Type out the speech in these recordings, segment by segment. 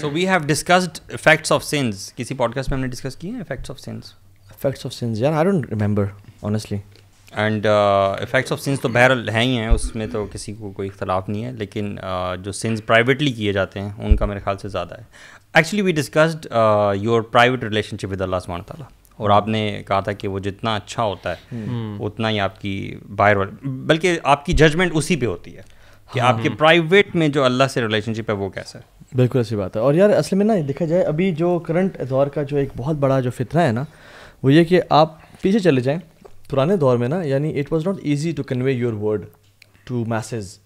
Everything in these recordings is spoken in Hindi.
So we have discussed effects of sins किसी पॉडकास्ट में हमने डिस्कस किए हैं effects of sins effects of sins यार I don't remember honestly and effects of sins तो बहरहाल हैं ही हैं उसमें तो किसी को कोई इख्तलाफ नहीं है लेकिन uh, जो सिंस प्राइवेटली किए जाते हैं उनका मेरे ख्याल से ज़्यादा है actually we discussed your private relationship with अल्लाह सुबहान तला और आपने कहा था कि वो जितना अच्छा होता है hmm. उतना ही आपकी बाहर बल्कि आपकी जजमेंट उसी पे होती है कि हाँ, आपके प्राइवेट में जो अल्लाह से रिलेशनशिप है वो कैसा है बिल्कुल अच्छी बात है और यार असल में ना देखा जाए अभी जो करंट दौर का जो एक बहुत बड़ा जो फितरा है ना वो ये कि आप पीछे चले जाएँ पुराने दौर में ना यानी it was not easy to convey your word to message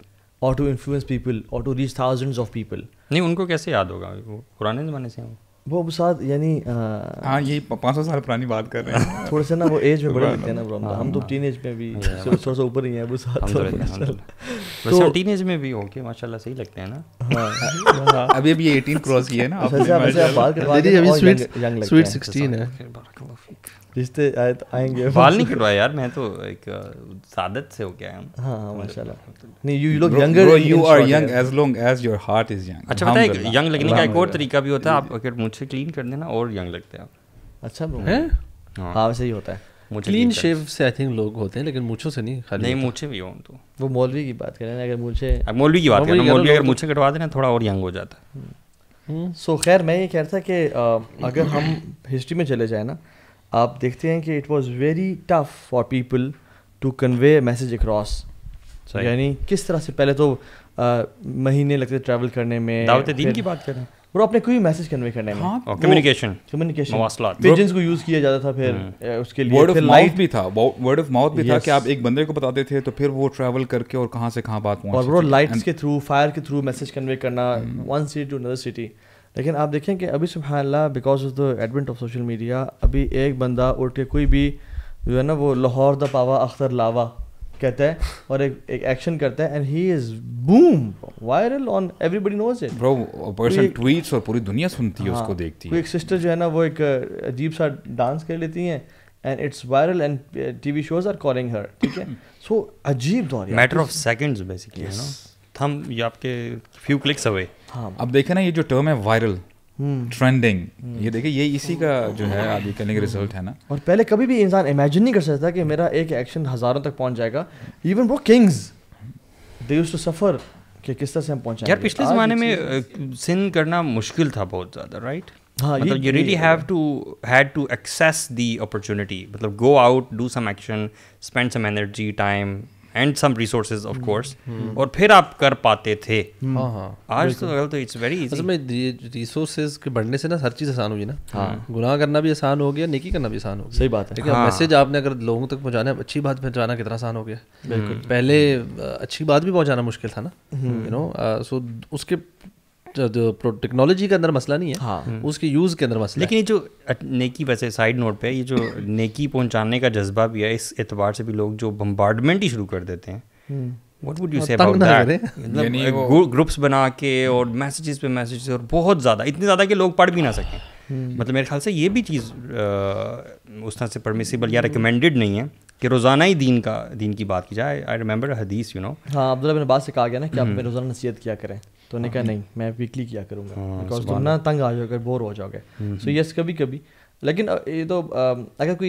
और टू इन्फ्लुएंस पीपल और to reach thousands of people नहीं उनको कैसे याद होगा वो पुराने ज़माने से हैं वो अब साथ यानी हाँ ये पाँच सौ साल पुरानी बात कर रहे हैं थोड़े से ना वो एज में बड़े लगते हैं ना ब्रो हम तो टीन हाँ, एज तो हाँ। में भी थोड़ा सा ऊपर ही हैं अब साथ तो टीन तो एज तो में भी ओके माशाल्लाह सही लगते हैं ना हाँ। अभी अभी एटीन क्रॉस किया है ना आपने अभी स्वीट सिक्सटीन है रिश्ते आए आएंगे बाल नहीं कटवाए यार मैं तो एक सादत से होके आया हूं हां हाँ, माशाल्लाह तो- तो- नहीं you look younger you are young as long as your heart is young अच्छा पता है यंग लगने का एक और तरीका भी होता है आप अगर मुझ से क्लीन कर देना और यंग लगते हैं आप अच्छा ब्रो हैं हां हाँ, वैसे ही होता है क्लीन शेव से आई थिंक लोग होते हैं लेकिन मूछों से नहीं खाली नहीं मूछे भी हों तो वो मौलवी की बात कर रहे हैं अगर मूछे मौलवी की बात करें मौलवी अगर मूछे कटवा देना थोड़ा और यंग हो जाता है सो हम्म। खैर मैं ये कह रहा था कि अगर हम हिस्ट्री में चले जाए ना आप देखते हैं कि it was very tough for people to convey message across यानी किस तरह से पहले तो आ, महीने लगते ट्रैवल करने में दिन की बात करें और अपने कोई मैसेज कन्वे करने में कम्युनिकेशन कम्युनिकेशन पेजेंस को यूज किया जाता था फिर हम्म। उसके लिए वर्ड ऑफ माउथ भी था वर्ड ऑफ माउथ भी था कि आप एक बंदे को बताते थे तो फिर वो ट्रैवल करके और कहां से कहां बात पहुंच और वो लाइट्स के थ्रू फायर के थ्रू मैसेज कन्वे करना one city to another city लेकिन आप देखें कि अभी सुबहानल्ला because of the advent of social media अभी एक बंदा उठ के कोई भी जो है ना वो लाहौर द पावा अख्तर लावा कहता है और एक एक एक्शन करता है and he is boom viral on everybody knows it bro person tweets और पूरी दुनिया सुनती है हाँ, उसको देखती है एक सिस्टर जो है ना वो एक uh, अजीब सा डांस कर लेती हैं and it's viral and TV shows are calling her ठीक है सो अजीब दौर मैटर ऑफ सेकंड्स बेसिकली है ना थम ये आपके फ्यू क्लिक्स अवे हाँ। अब देखे ना ये जो टर्म है वायरल ट्रेंडिंग hmm. ये देखिए ये इसी का जो है अभी कहेंगे रिजल्ट है ना और पहले कभी भी इंसान इमेजिन नहीं कर सकता कि मेरा एक एक्शन हजारों तक पहुंच जाएगा इवन वो kings they used to suffer कि किस तरह से हम पहुंचे यार पिछले जमाने में सिन करना मुश्किल था बहुत ज्यादा राइट हाँ मतलब you really have to had to access the opportunity मतलब go out do some action spend some energy time and some resources of course और फिर आप कर पाते थे हाँ, हाँ, आज तो अगर तो इट्स वेरी इजी में रिसोर्सेज के बढ़ने से ना हर चीज़ आसान हुई ना हाँ। गुनाह करना भी आसान हो गया नेकी करना भी आसान हो गया सही बात है ठीक है मैसेज आपने अगर लोगों तक पहुँचाना अच्छी बात पहुँचाना कितना आसान हो गया बिल्कुल पहले अच्छी बात भी पहुँचाना मुश्किल था ना यू नो सो उसके टेक्नोलॉजी के अंदर मसला नहीं है हाँ हम्म। उसके यूज़ के अंदर मसला लेकिन ये जो नेकी वैसे साइड नोट पे ये जो नेकी पहुंचाने का जज्बा भी है इस एतबार से भी लोग जो बम्बार्डमेंट ही शुरू कर देते हैं what would you say about that groups बना के और मैसेजेस पे मैसेजेस और बहुत ज़्यादा इतने ज़्यादा कि लोग पढ़ भी ना सकें हम्म। मतलब मेरे ख्याल से ये भी चीज़ उस तरह से परमिसिबल या रिकमेंडेड नहीं है कि रोज़ाना ही दीन का दीन की बात की जाए आई रिमेंबर हदीस यू नो हाँ अब्दुल्ला बिन अब्बास से कहा गया ना कि आप हम्म। रोज़ाना नसीहत किया करें तो उन्होंने हाँ, कहा हाँ। नहीं मैं वीकली किया करूँगा बिकॉज तुम ना तंग आ जाओगे बोर हो जाओगे सो यस कभी कभी लेकिन ये तो अगर कोई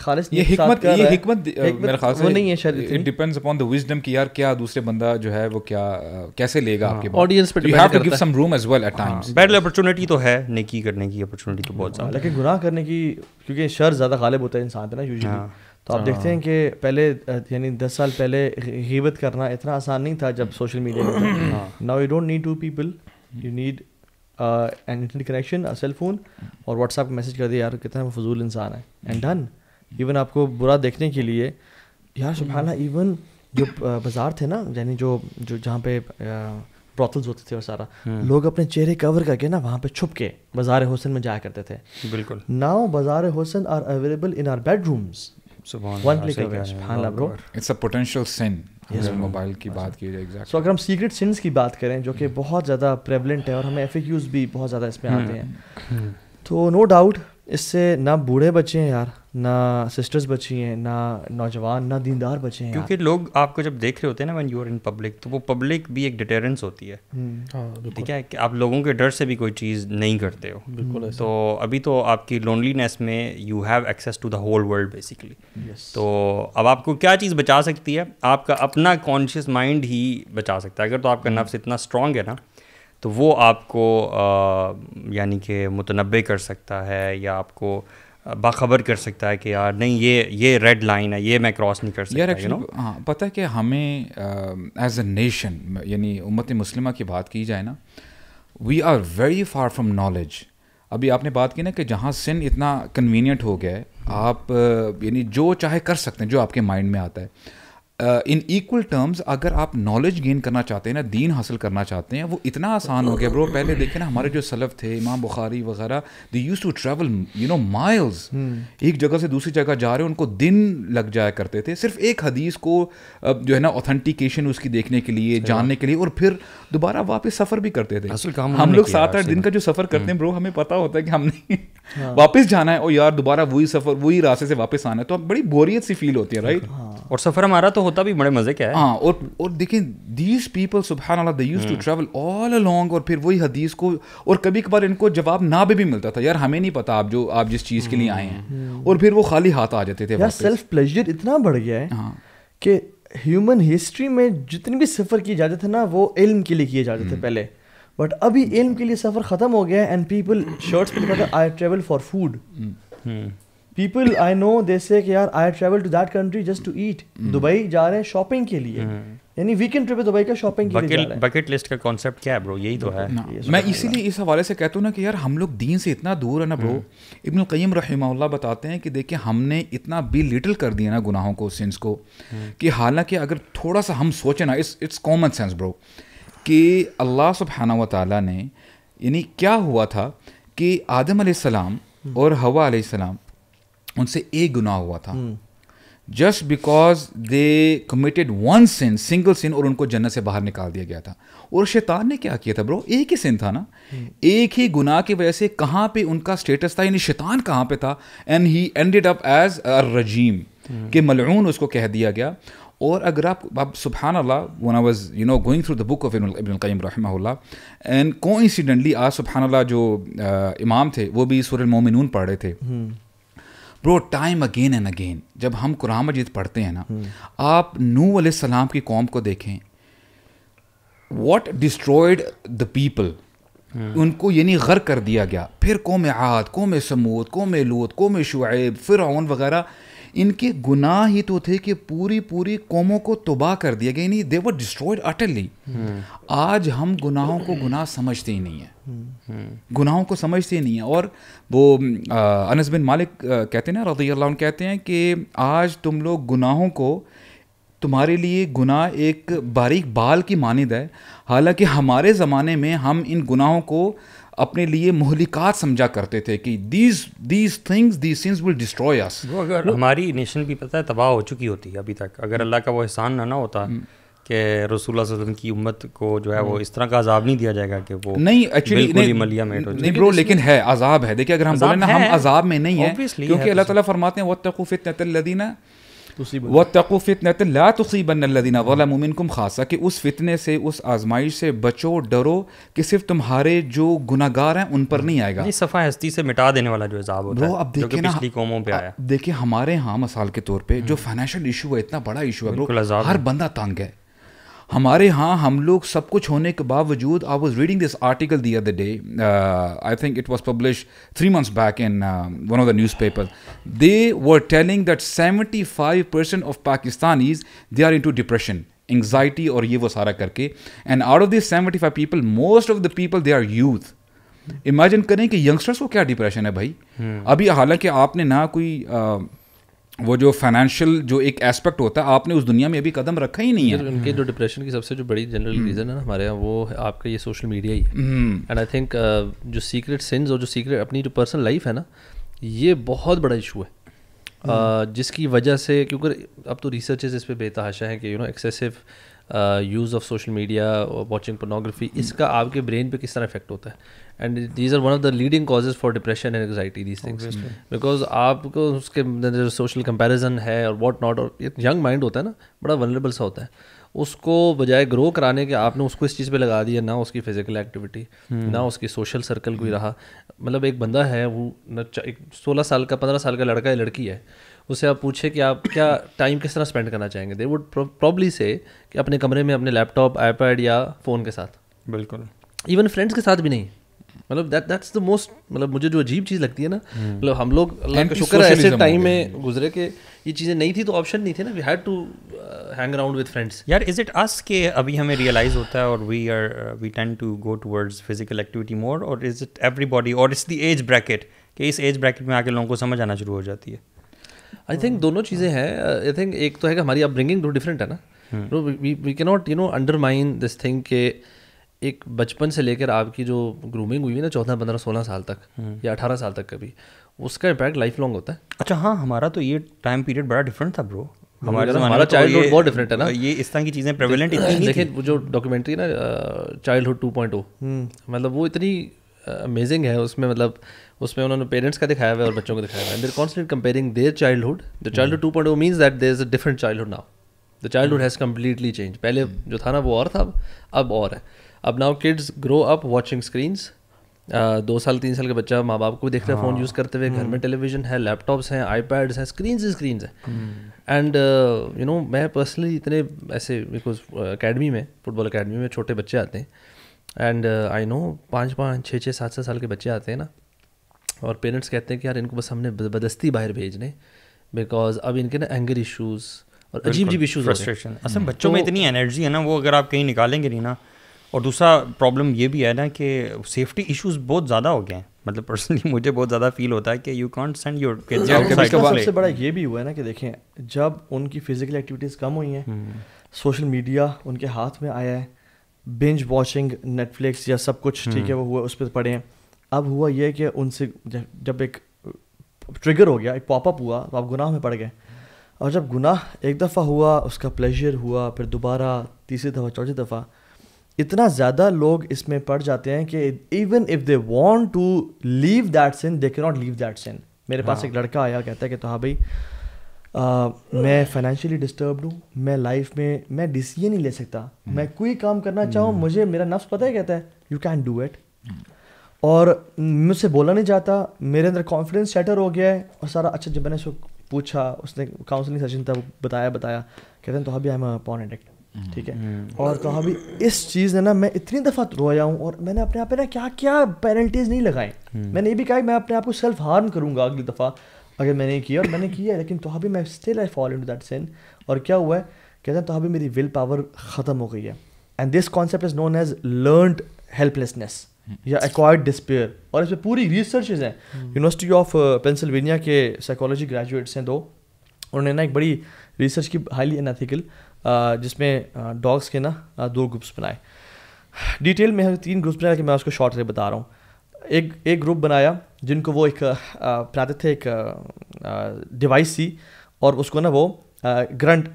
खालिश ये हिकमत ये हिकमत मेरा ख्याल वो नहीं है शायद it depends upon the wisdom कि यार क्या दूसरे बंदा जो है वो क्या कैसे लेगा हाँ, आपके ऑडियंस पे you have to give some room as well at times bad opportunity तो है नेकी करने की अपॉर्चुनिटी तो बहुत ज्यादा लेकिन गुनाह करने की क्योंकि शर ज्यादा غالب होता है इंसान पे ना यूजुअली तो आप देखते हैं हाँ। कि पहले यानी दस साल पहले हिबत करना इतना आसान नहीं था जब हाँ। सोशल मीडिया में now you don't need to people you need an internet connection cell phone और व्हाट्सएप मैसेज कर दिया यार कितना फजूल इंसान है एंड डन इवन आपको बुरा देखने के लिए यार सुबहाना इवन जो बाजार थे ना यानी जो जो जहाँ पे ब्रॉथल्स होते थे और सारा हाँ। लोग अपने चेहरे कवर करके ना वहाँ पे छुप के बाजार हुसन में जाया करते थे बिल्कुल नाउ बाजार हुसन are available in our bedrooms one click it's a potential sin mobile की बात की जाए सो अगर हम सीक्रेट सिंस की बात करें जो कि hmm। बहुत ज़्यादा प्रेवलेंट है और हमें एफ भी बहुत ज़्यादा इसमें hmm। आते हैं hmm। तो नो डाउट इससे ना बूढ़े बच्चे हैं यार ना सिस्टर्स बची हैं ना नौजवान ना दीनदार बचे हैं क्योंकि लोग आपको जब देख रहे होते हैं ना when you are in public तो वो पब्लिक भी एक डिटेरेंस होती है हम्म। हाँ, ठीक है कि आप लोगों के डर से भी कोई चीज़ नहीं करते हो बिल्कुल तो अभी तो आपकी लोनलीनेस में you have access to the whole world basically तो अब आपको क्या चीज़ बचा सकती है आपका अपना कॉन्शियस माइंड ही बचा सकता है अगर तो आपका नफ्स हम्म। इतना स्ट्रांग है ना तो वो आपको यानी कि मुतनबे कर सकता है या आपको बाखबर कर सकता है कि यार नहीं ये ये रेड लाइन है ये मैं क्रॉस नहीं कर सकता यार you know? हाँ पता है कि हमें एज अ नेशन यानी उम्मत मुस्लिमा की बात की जाए ना we are very far from knowledge अभी आपने बात की ना कि जहाँ सिन इतना कन्वीनियंट हो गया है आप यानी जो चाहे कर सकते हैं जो आपके माइंड में आता है इन इक्वल टर्म्स अगर आप नॉलेज गेन करना चाहते हैं ना दीन हासिल करना चाहते हैं वो इतना आसान हो गया ब्रो पहले देखे ना हमारे जो सलफ थे इमाम बुखारी वगैरह they use to travel you know miles एक जगह से दूसरी जगह जा रहे हैं उनको दिन लग जाया करते थे सिर्फ एक हदीस को जो है ना ऑथेंटिकेशन उसकी देखने के लिए जानने के लिए और फिर दोबारा वापस सफ़र भी करते थे हम लोग सात आठ दिन का जो सफ़र करते हैं ब्रो हम्म। हमें पता होता है कि हमने हाँ। वापस जाना है और यार दोबारा वही सफ़र वही रास्ते से वापस आना है तो बड़ी बोरियत सी फील होती है राइट हाँ। और सफ़र हमारा तो होता भी बड़े मजे का है हाँ और और देखें दीज पीपल सुबहान अल्लाह they use to travel all along और फिर वही हदीस को और कभी कभार इनको जवाब ना भी, भी मिलता था यार हमें नहीं पता आप जो आप जिस चीज़ के लिए आए हैं हम्म। और फिर वो खाली हाथ आ जाते थे सेल्फ प्लेजर इतना बढ़ गया है हाँ कि ह्यूमन हिस्ट्री में जितने भी सफ़र किए जाते थे ना वो इल्म के लिए किए जाते थे हम्म। पहले बट अभी इल्म के लिए सफ़र ख़त्म हो गया है एंड पीपल शर्ट्स पर I travel for food people I know they say कि यार I travel to that country just to eat Dubai जा रहे हैं शॉपिंग के लिए hmm. यानी वीकेंड ट्रिप है दुबई का शॉपिंग के लिए बकेट लिस्ट का कॉन्सेप्ट क्या है ब्रो यही तो है मैं इसीलिए इस हवाले से कहता हूँ ना कि यार हम लोग दीन से इतना दूर है ना ब्रो hmm. इब्न कईम रहमल्ला बताते हैं कि देखिए हमने इतना बी लिटिल कर दिया ना गुनाहों को सिंस को hmm. कि हालांकि अगर थोड़ा सा हम सोचें ना it's it's common sense bro कि अल्लाह सुबहाना व ताली ने यानी क्या हुआ था कि आदम सलाम और हवा सलाम उनसे एक गुना हुआ था just because they committed one sin single sin और उनको जन्नत से बाहर निकाल दिया गया था और शैतान ने क्या किया था ब्रो एक ही सिन था ना हम्म। एक ही गुनाह की वजह से कहाँ पे उनका स्टेटस था यानी शैतान कहाँ पे था and he ended up as a रजीम के मलून उसको कह दिया गया और अगर आप आप सुबहान Allah when I was you know going through the book of Ibn Qayyim and को इंसिडेंटली आज सुबहान अल्लाह जो आ, uh, इमाम थे वो भी मोमिन पढ़ रहे थे hmm. Bro time again and again जब हम कुरान मजीद पढ़ते हैं ना आप नू सलाम की कौम को देखें वॉट डिस्ट्रॉयड द पीपल उनको यानी गर कर दिया गया फिर कौम आहत कौम समूद कौम लूत कौम शुएब फिर वगैरह इनके गुनाह ही तो थे कि पूरी पूरी कौमों को तबाह कर दिया गया यानी दे वर डिस्ट्रॉयड अटली आज हम गुनाहों को गुनाह समझते ही नहीं है हम्म। गुनाहों को समझते नहीं है और वो अनस बिन मालिक कहते हैं ना रजी अल्लाह कहते हैं कि आज तुम लोग गुनाहों को तुम्हारे लिए गुनाह एक बारीक बाल की मानद है हालांकि हमारे ज़माने में हम इन गुनाहों को अपने लिए मोहलिकात समझा करते थे कि these these things these sins will destroy us अगर हमारी नेशन भी पता है तबाह हो चुकी होती है अभी तक अगर हम्म। अल्लाह का वो एहसान ना ना होता हम्म। कि रसूल वसल्लम की उम्मत को जो है वो हम्म। इस तरह का अजाब नहीं दिया जाएगा कि वो नहीं एक्चुअली नहीं मलिया मेट नहीं ब्रो लेकिन है अजाब है देखिए अगर हम बोले ना हम अजाब में नहीं है क्योंकि अल्लाह ताला फरमाते हैं वतकू फितनतल्लदीना लदीना खासा कि उस फितने से उस आजमाइश से बचो डरो कि सिर्फ तुम्हारे जो गुनागार हैं उन पर नहीं आएगा ये सफ़ा हस्ती से मिटा देने वाला जो हिसाब होता है अब देखिए ना पिछली कौमों पे आया देखिए हमारे यहाँ मिसाल के तौर पर जो फाइनेंशियल हम्म। इशू है इतना बड़ा इशू है हर बंदा तंग है हमारे यहाँ हम लोग सब कुछ होने के बावजूद I was reading this article the other day I think it was publish three months back in one of the newspaper they were telling that seventy five percent of Pakistanis they are into depression anxiety और ये वो सारा करके and out of this seventy five people most of the people they are youth imagine करें कि यंगस्टर्स को क्या डिप्रेशन है भाई hmm. अभी हालांकि आपने ना कोई uh, वो जो फाइनेंशियल जो एक एस्पेक्ट होता है आपने उस दुनिया में अभी कदम रखा ही नहीं है उनके जो डिप्रेशन हम्म। की सबसे जो बड़ी जनरल रीज़न हम्म। है ना हमारे यहाँ वो आपका ये सोशल मीडिया ही एंड आई थिंक जो सीक्रेट सिंस और जो सीक्रेट अपनी जो पर्सनल लाइफ है ना ये बहुत बड़ा इशू है हम्म। uh, जिसकी वजह से क्योंकि अब तो रिसर्चेज इस पर बेतहाशा है कि you know excessive use of social media watching pornography इसका आपके ब्रेन पे किस तरह इफेक्ट होता है and these are one of the leading causes for depression and anxiety these things because आपको उसके अंदर सोशल कंपेरिजन है और वॉट नॉट और एक यंग माइंड होता है ना बड़ा वनरेबल सा होता है उसको बजाय ग्रो कराने के आपने उसको इस चीज़ पे लगा दिया ना उसकी फिजिकल एक्टिविटी हम्म। ना उसकी सोशल सर्कल कोई रहा मतलब एक बंदा है वो एक सोलह साल का पंद्रह साल का लड़का या लड़की है उसे आप पूछे कि आप क्या टाइम किस तरह स्पेंड करना चाहेंगे दे वुड प्रॉब्ली से कि अपने कमरे में अपने लैपटॉप आईपैड या फ़ोन के साथ बिल्कुल इवन फ्रेंड्स के साथ भी नहीं मतलब दैट दैट्स द मोस्ट मतलब मुझे जो अजीब चीज़ लगती है ना हम्म। मतलब हम लोग शुक्र है ऐसे टाइम में गुजरे के ये चीज़ें नहीं थी तो ऑप्शन नहीं थे ना we had to hang around with friends यार इज इट अस के अभी हमें रियलाइज होता है और we are we tend to go towards physical activity more और इज इट एवरीबॉडी और इट्स द एज ब्रैकेट कि इस एज ब्रैकेट में आके लोगों को समझ आना शुरू हो जाती है आई थिंक दोनों चीज़ें हैं आई थिंक एक तो है कि हमारी अपब्रिंगिंग दो डिफरेंट है ना we can not you know undermine this thing के एक बचपन से लेकर आपकी जो ग्रूमिंग हुई है ना चौदह पंद्रह सोलह साल तक hmm. या अठारह साल तक कभी उसका इम्पैक्ट लाइफ लॉन्ग होता है अच्छा हाँ हमारा तो ये टाइम पीरियड बड़ा डिफरेंट था ब्रो हमारा चाइल्डहुड तो बहुत डिफरेंट है ना ये इस तरह की चीज़ें प्रेवलेंट इतनी लेकिन वो जो डॉक्यूमेंट्री ना चाइल्डहुड टू पॉइंट मतलब वो इतनी अमेजिंग है उसमें मतलब उसमें उन्होंने पेरेंट्स का दिखाया हुआ है और बच्चों को दिखाया हुआ है their consent comparing their childhood the child two point means that there is a different childhood now the childhood has completely change पहले hmm. जो था ना वो और था अब अब और है अब now kids grow up watching screens दो साल तीन साल के बच्चा माँ बाप को देख देखते हैं फ़ोन यूज़ हाँ। करते हुए घर hmm. में टेलीविजन है लैपटॉप्स हैं आईपैड्स हैं स्क्रीन ही स्क्रीन हैं एंड यू नो मैं पर्सनली इतने ऐसे बिकॉज अकेडमी uh, में फुटबॉल अकेडमी में छोटे बच्चे आते हैं एंड आई नो पाँच पाँच छः छः सात सात साल के बच्चे आते हैं ना और पेरेंट्स कहते हैं कि यार इनको बस हमने बदस्ती बाहर भेजने बिकॉज अब इनके ना एंगर इशूज़ और अजीब अजीब इशूज़ फ्रस्ट्रेशन असल हम्म। बच्चों में तो इतनी एनर्जी है ना वो अगर आप कहीं निकालेंगे नहीं ना और दूसरा प्रॉब्लम ये भी है ना कि सेफ्टी इश्यूज बहुत ज़्यादा हो गए हैं मतलब पर्सनली मुझे बहुत ज़्यादा फील होता है कि यू कॉन्ट सेंड योर सबसे बड़ा ये भी हुआ है ना कि देखें जब उनकी फिजिकल एक्टिविटीज़ कम हुई हैं सोशल हम्म। मीडिया उनके हाथ में आया है बेंच वॉचिंग नेटफ्लिक्स या सब कुछ ठीक है हम्म। वो हुआ उस पर पड़े हैं अब हुआ यह कि उनसे जब एक ट्रिगर हो गया एक पॉपअप हुआ तो आप गुनाह में पड़ गए और जब गुनाह एक दफ़ा हुआ उसका प्लेजर हुआ फिर दोबारा तीसरी दफ़ा चौथी दफ़ा इतना ज़्यादा लोग इसमें पड़ जाते हैं कि even if they want to leave that sin they can not leave that सिन मेरे हाँ. पास एक लड़का आया कहता है कि तो हाँ भाई आ, मैं फाइनेंशियली डिस्टर्ब हूँ मैं लाइफ में मैं डिसीजन नहीं ले सकता मैं हम्म। कोई काम करना चाहूँ हम्म। मुझे मेरा नफ्स पता ही कहता है यू कैन डू इट और मुझसे बोला नहीं जाता मेरे अंदर कॉन्फिडेंस सेटर हो गया है और सारा अच्छा जब मैंने उसको पूछा उसने काउंसलिंग सेशन था बताया बताया कहते हैं तो अभी आई एम अपॉन एडिक्ट ठीक है हम्म। और तो अभी इस चीज़ ने ना मैं इतनी दफ़ा रोया हूँ और मैंने अपने आप पे ना क्या क्या पेनल्टीज नहीं लगाए हम्म। मैंने ये भी कहा कि मैं अपने आप को सेल्फ हार्म करूँगा अगली दफ़ा अगर मैंने किया और मैंने किया लेकिन तो अभी मैं still I follow into that sin और क्या हुआ है कहते हैं तो अभी मेरी विल पावर ख़त्म हो गई है and this concept is known as learned helplessness या एक्वायर्ड डिस्पेयर और इसमें पूरी रिसर्चेज हैं यूनिवर्सिटी ऑफ पेंसिल्वेनिया के साइकोलॉजी ग्रेजुएट्स हैं दो उन्होंने ना एक बड़ी रिसर्च की हाईली एनाथिकल uh, जिसमें डॉग्स uh, के ना uh, दो ग्रुप्स बनाए डिटेल में तीन ग्रुप्स बनाए कि मैं उसको शॉर्ट से बता रहा हूँ एक एक ग्रुप बनाया जिनको वो एक बनाते थे एक डिवाइस सी और उसको ना वो ग्रंट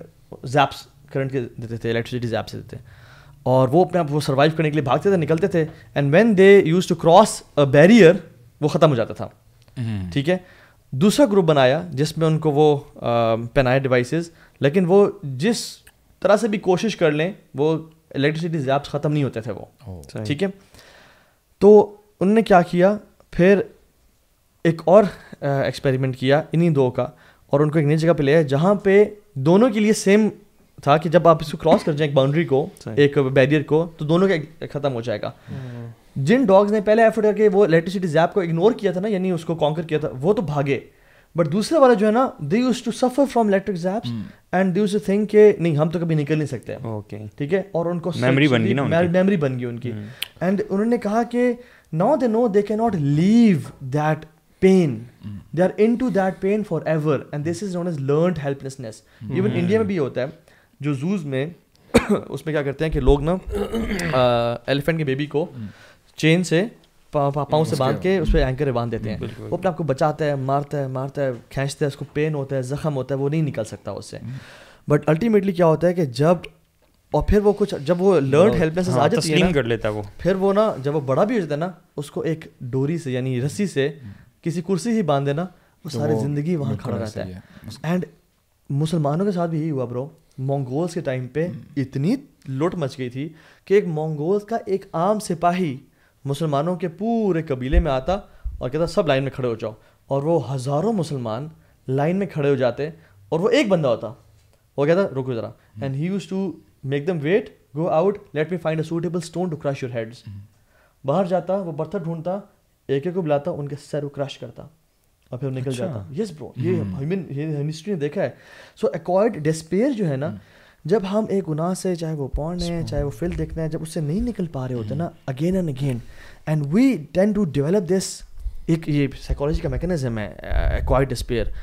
जैप्स करंट के देते थे इलेक्ट्रिसिटी जैप से देते थे और वो अपने आप वो सर्वाइव करने के लिए भागते थे निकलते थे and when they use to cross a barrier वो ख़त्म हो जाता था हम्म। ठीक है दूसरा ग्रुप बनाया जिसमें उनको वो पहनाए डिवाइसेस लेकिन वो जिस तरह से भी कोशिश कर लें वो इलेक्ट्रिसिटी जैप्स ख़त्म नहीं होते थे वो ठीक है तो उनने क्या किया फिर एक और एक्सपेरिमेंट किया इन्हीं दो का और उनको एक नई जगह पे ले आया जहाँ पे दोनों के लिए सेम था कि जब आप इसको क्रॉस कर जाए एक बाउंड्री को एक बैरियर को तो दोनों का खत्म हो जाएगा हम्म। जिन डॉग्स ने पहले एफर्ट करके वो इलेक्ट्रिसिटी जैप को इग्नोर किया था ना यानी उसको कॉन्कर किया था वो तो भागे बट दूसरे वाला जो है ना they use to suffer from electric zaps and they think के नहीं हम तो कभी निकल नहीं सकते ओके ठीक है और उनको मेमोरी बन गई ना मेमोरी बन गई उनकी एंड हम्म। hmm. उन्होंने कहा कि now they know they can not leave that pain they are into that pain forever and this is known as learn helplessness even India में भी होता है जो जूज में उसमें क्या करते हैं कि लोग ना एलिफेंट के बेबी को चेन हम्म। से पाँव से बांध के उस पर एंकर बांध देते हैं वो अपने आपको बचाता है मारता है मारता है खींचता है उसको पेन होता है जख्म होता है वो नहीं निकल सकता उससे बट हम्म। अल्टीमेटली क्या होता है कि जब और फिर वो कुछ जब वो लर्न हेल्पलेस हाँ, आ हाँ, जाती है ना कर लेता है वो फिर वो ना जब वो बड़ा भी हो जाता है ना उसको एक डोरी से यानी रस्सी से हम्म। किसी कुर्सी ही बांध देना वो तो सारी ज़िंदगी वहाँ खड़ा रहता है एंड मुसलमानों के साथ भी यही हुआ ब्रो मंगोल्स के टाइम पे इतनी लुट मच गई थी कि एक मंगोल्स का एक आम सिपाही मुसलमानों के पूरे कबीले में आता और कहता सब लाइन में खड़े हो जाओ और वो हज़ारों मुसलमान लाइन में खड़े हो जाते और वो एक बंदा होता वो कहता रुको ज़रा and he used to make them wait go out let me find a suitable stone to crush your heads बाहर जाता वो बर्थर ढूंढता एक एक को बुलाता उनके सर को क्रश करता और फिर निकल अच्छा। जाता यस ब्रो ये ह्यूमन हम्म। हिस्ट्री ने देखा है सो अकॉर्ड डिस्पेयर जो है ना हम्म। जब हम एक गुनाह से चाहे वो पौन है चाहे वो फिल देखना है जब उससे नहीं निकल पा रहे होते ना again and again and we tend to develop this एक ये साइकोलॉजी का मैकेनिज्म है अक्वाइड डिस्पेयर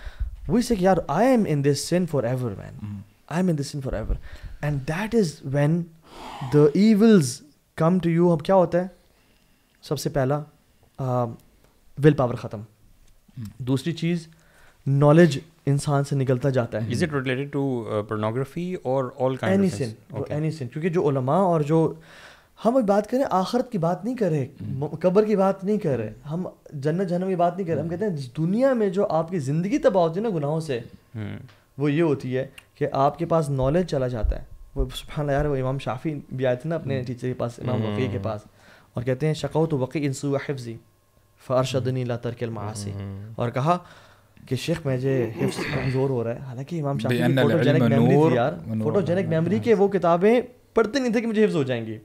वी से यार I am in this sin forever man I am in this sin forever and that is when the evils come to you अब क्या होता है सबसे पहला विल पावर ख़त्म दूसरी चीज़ नॉलेज इंसान से निकलता जाता है is it related to pornography और all any sin any sin क्योंकि जो उलमा और जो हम अभी बात करें आखरत की बात नहीं कर रहे हम्म। कब्र की बात नहीं कर रहे हम जन्नत जन्म की बात नहीं कर रहे हम कहते हैं दुनिया में जो आपकी ज़िंदगी तबाह होती है ना गुनाहों से हम्म। वो ये होती है कि आपके पास नॉलेज चला जाता है वो सुबह यार वो इमाम शाफी भी आए थे ना अपने हम्म। टीचर के पास इमाम वकी के पास और कहते हैं शकाउत वकी इंसू हफ्जी फ़रशदनी हम्म। तरक मासी हम्म। और कहा कि शेख मुझे हिफ्स कमज़ोर हो रहा है हालांकि इमाम फोटोजेनिक मेमोरी के वो किताबें पढ़ते नहीं थे कि मुझे हिफ्स हो जाएंगी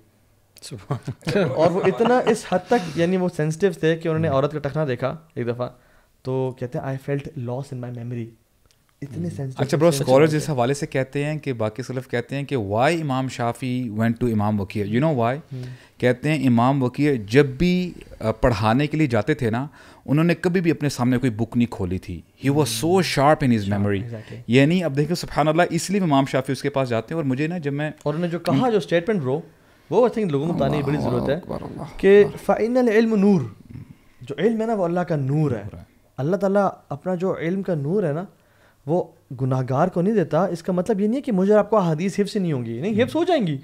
और वो इतना इस हद तक यानी वो सेंसिटिव थे कि उन्होंने औरत का टखना देखा एक दफ़ा तो कहते हैं I felt loss in my memory इतने सेंसिटिव hmm. अच्छा ब्रो स्कॉलर्स इस हवाले से कहते हैं कि बाकी सलफ कहते हैं कि वाई इमाम शाफी वेंट टू इमाम वकीर यू नो वाई कहते हैं इमाम वकीर जब भी पढ़ाने के लिए जाते थे ना उन्होंने कभी भी अपने सामने कोई बुक नहीं खोली थी he was so sharp in his memory यानी अब देखिए सुबहान अल्लाह इसलिए इमाम शाफी उसके पास जाते हैं और मुझे ना जब मैं और उन्होंने जो कहा जो स्टेटमेंट ब्रो वो आई थिंक लोगों को बताने की बड़ी ज़रूरत है कि फ़ाइनल इल्म नूर जो इल्म hmm. है ना वो अल्लाह का नूर है अल्लाह ताला अपना जो इल्म का नूर है ना वो गुनाहगार को नहीं देता इसका मतलब ये नहीं है कि मुझे आपको हदीस हिफ्स नहीं होंगी नहीं हिफ्स हो जाएंगी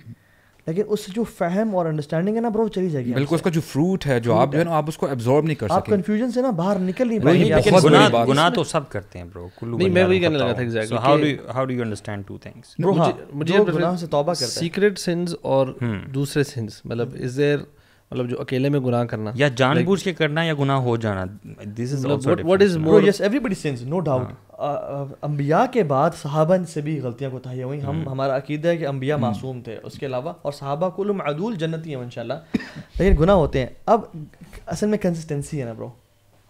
लेकिन उससे जो फहम और अंडरस्टैंडिंग है ना ब्रो चली जाएगी बिल्कुल उसका जो फ्रूट है जो आप जो है ना आप उसको एब्जॉर्ब नहीं कर सकते आप कंफ्यूजन से ना बाहर निकल नहीं पाएंगे लेकिन गुनाह गुनाह तो, तो सब करते हैं ब्रो कुल्लू नहीं मैं वही कहने लगा था exactly so how do how do you understand two things bro मुझे हाँ, गुनाह से तौबा करते हैं सीक्रेट सिंस और हम्म। दूसरे सिंस मतलब इज देयर मतलब जो अकेले में गुनाह करना या जानबूझ के करना या गुनाह हो जाना this is what is more yes everybody sins no doubt अम्बिया के बाद सहाबन से भी गलतियाँ कोताहियाँ हुई हम हम्म। हमारा अकीदा है कि अम्बिया हम्म। मासूम थे उसके अलावा और सहाबा कुल मदूल जन्नती हैं इनशाला लेकिन गुना होते हैं अब असल में कंसिस्टेंसी है ना ब्रो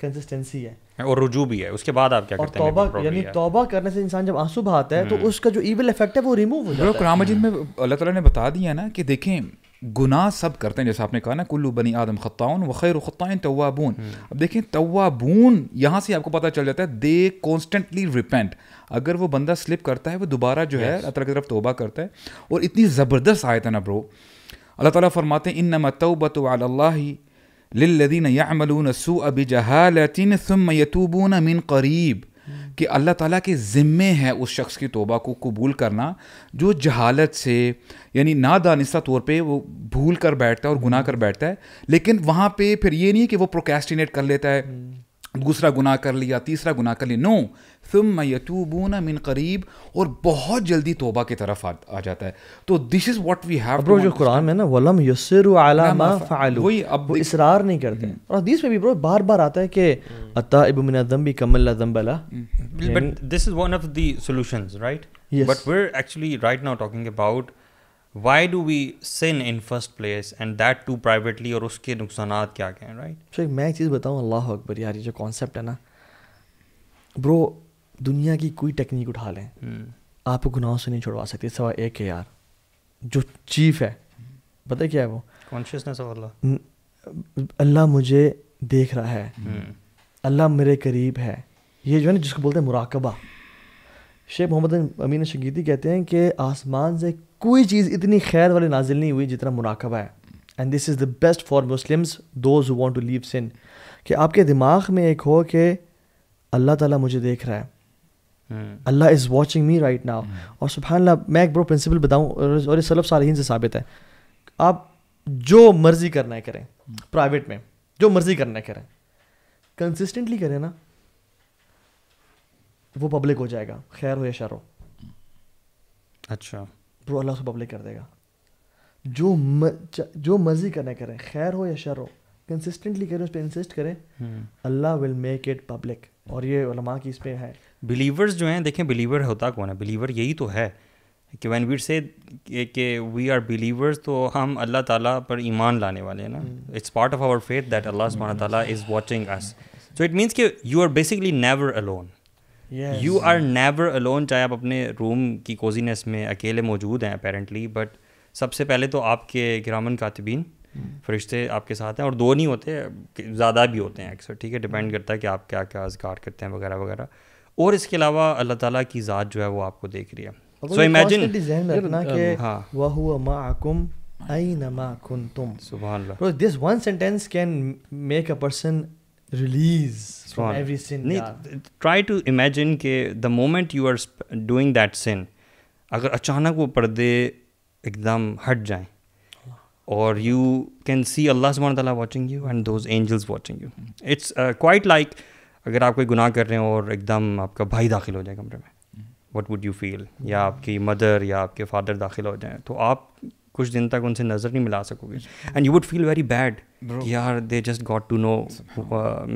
कंसिस्टेंसी है और रुजू भी है उसके बाद आप क्या करते हैं तौबा यानी तौबा करने से इंसान जब आंसू बहाता है तो हम्म। उसका जो इविल इफेक्ट है वो रिमूव हो जाता है में अल्लाह ताला ने बता दिया ना कि देखें गुनाह सब करते हैं जैसे आपने कहा ना कुल्लू बनी आदम खत्ताउन व खैर खत्ताइन तवाबून हम्म। अब देखें तवाबून यहाँ से आपको पता चल जाता है दे कॉन्स्टेंटली रिपेंट अगर वो बंदा स्लिप करता है वो दोबारा जो yes. है अल्लाह की तरफ तोबा करता है और इतनी ज़बरदस्त आयत है ना ब्रो अल्लाह ताला फरमाते हैं इन नमतबत लदीन यामलून सू अब जहालतिन सुम यतूबून मिन करीब कि अल्लाह ताला के ज़िम्मे है उस शख्स की तोबा को कबूल करना जो जहालत से यानी ना दानिस्ता तौर पे वो भूल कर बैठता है और गुनाह कर बैठता है लेकिन वहाँ पे फिर ये नहीं है कि वो प्रोकेस्टिनेट कर लेता है हम्म। दूसरा गुनाह कर लिया तीसरा गुनाह कर लिया नो no, ثم यतूबून मिन करीब और बहुत जल्दी तोबा की तरफ आ, आ जाता है तो this is what we have Quran में ना वलम युसिरु वही अब इसरार नहीं करते हैं और हदीस में भी ब्रो बार-बार आता है कि हम्म। अताइबु मिन अदंबी कमल ला दंबला but this is one of the right but we actually right now talking about why do we sin in first place and that too privately और उसके नुकसान क्या क्या हैं राइट right? so, मैं एक चीज़ बताऊँ अल्लाह अकबर यार ये जो कॉन्सेप्ट है ना दुनिया की कोई टेक्निक उठा लें हम्म। आपको गुनाहों से नहीं छुड़वा सकती सवा एक है यार जो चीफ है पता क्या है वो कॉन्शियसनेस ऑफ अल्लाह अल्लाह मुझे देख रहा है हम्म। अल्लाह मेरे करीब है ये जो है ना जिसको बोलते हैं मुराकबा शेख मोहम्मद अमीन शगीदी कहते हैं कि आसमान से कोई चीज़ इतनी खैर वाली नाजिल नहीं हुई जितना मुराकबा है and this is the best for Muslims those want to leave sin कि आपके दिमाग में एक हो कि अल्लाह ताला मुझे देख रहा है hmm. Allah is watching me right now और सुबहानल्ला मैं एक ब्रो प्रिंसिपल बताऊँ और ये सलफ सालहीन से साबित है आप जो मर्ज़ी करना है करें प्राइवेट हम्म। में जो मर्ज़ी करना है करें कंसिस्टेंटली करें ना वो पब्लिक हो जाएगा खैर हो या शर हो अच्छा ब्रो अल्लाह उसको पब्लिक कर देगा जो म, जो मर्जी करना करें खैर हो या शर हो कंसिस्टेंटली करें उस पर इंसिस्ट करें hmm. Allah will make it public और ये उलमा की इस पर है बिलीवर्स जो हैं देखें बिलीवर होता कौन है बिलीवर यही तो है कि वैन वीर से कि वी आर बिलीवर्स तो हम अल्लाह ताला पर ईमान लाने वाले हैं ना it's part of our faith that Allah सुबहाना ताला is watching us so it means कि you are basically never alone you are never alone चाहे आप अपने रूम की कोजीनेस में अकेले मौजूद हैं अपेरेंटली बट सबसे पहले तो आपके ग्रामन कातबीन हम्म। फरिश्ते आपके साथ हैं और दो नहीं होते ज़्यादा भी होते हैं अक्सर ठीक है डिपेंड हम्म। करता है कि आप क्या क्या अजगार करते हैं वगैरह वगैरह और इसके अलावा अल्लाह ताला की ज़ात जो है वो आपको देख रही है so imagine this one sentence can make a person release try to imagine के the moment you are doing that sin अगर अचानक वो पर्दे एकदम हट जाए और यू कैन सी अल्लाह सुबह watching you and those angels watching you it's quite like अगर आप कोई गुनाह कर रहे हो और एकदम आपका भाई दाखिल हो जाए कमरे में वट वुड यू फील या आपकी मदर या आपके फादर दाखिल हो जाए तो आप कुछ दिन तक उनसे नज़र नहीं मिला सकोगे and you would feel very bad यार they just got to know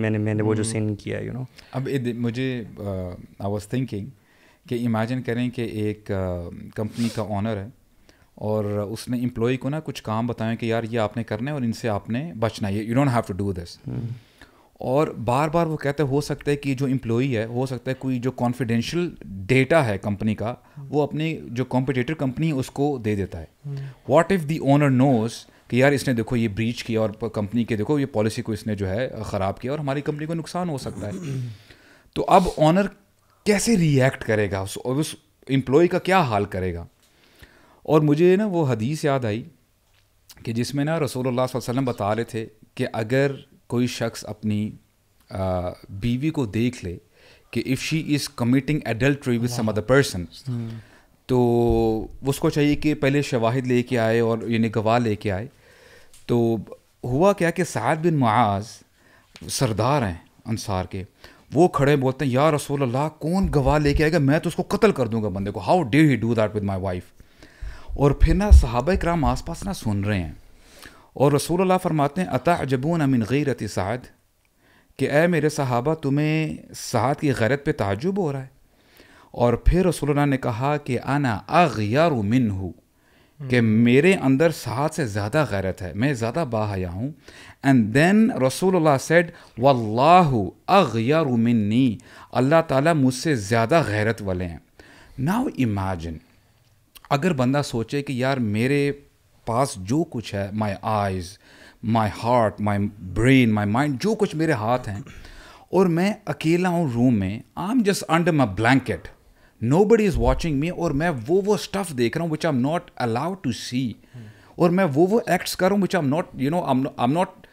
मैंने मैंने वो जो सीन hmm. किया यू you नो know? अब मुझे आई वॉज थिंकिंग कि इमेजिन करें कि एक कंपनी uh, का ऑनर है और उसने एम्प्लॉय को ना कुछ काम बताएं कि यार ये आपने करना है और इनसे आपने बचना है you don't have to do this और बार बार वो कहते हो सकता है कि जो इम्प्लॉई है हो सकता है कोई जो कॉन्फिडेंशियल डेटा है कंपनी का वो अपनी जो कॉम्पिटेटर कंपनी उसको दे देता है what if the owner knows कि यार इसने देखो ये ब्रीच किया और कंपनी के देखो ये पॉलिसी को इसने जो है ख़राब किया और हमारी कंपनी को नुकसान हो सकता है तो अब ऑनर कैसे रिएक्ट करेगा उस और उस एम्प्लॉय का क्या हाल करेगा और मुझे ना वो हदीस याद आई कि जिसमें ना रसूल वसल्लम बता रहे थे कि अगर कोई शख्स अपनी बीवी को देख ले कि if she is committing adultery with some other person तो उसको चाहिए कि पहले शवाहिद लेके आए और यानी गवाह लेके आए तो हुआ क्या कि साद बिन मज़ सरदार हैं अनसार के वो खड़े बोलते हैं या रसूल अल्लाह कौन गवाह लेके आएगा मैं तो उसको कत्ल कर दूंगा बंदे को how dare he do that with my wife और फिर ना साहब कराम आस पास ना सुन रहे हैं और रसूल फरमाते हैं अता जबून अमिन गैरत साद कि ए मेरे सहाबा तुम्हें साद की गैरत पे ताजुब हो रहा है और फिर रसोल्ला ने कहा कि आना अगियार उमिन हूँ कि मेरे अंदर सात से ज़्यादा गैरत है मैं ज़्यादा बाहया हूँ एंड देन रसूल सेड वल्लाहु उमिन नी अल्लाह ताला मुझसे ज़्यादा गैरत वाले हैं नाउ इमेजिन अगर बंदा सोचे कि यार मेरे पास जो कुछ है my eyes my heart my brain my mind जो कुछ मेरे हाथ हैं और मैं अकेला हूँ रूम में I am just under my blanket nobody is watching me और मैं वो वो स्टफ़ देख रहा हूँ which I am not allowed to see और मैं वो वो एक्ट्स कर रहा हूँ which I am not you know I am not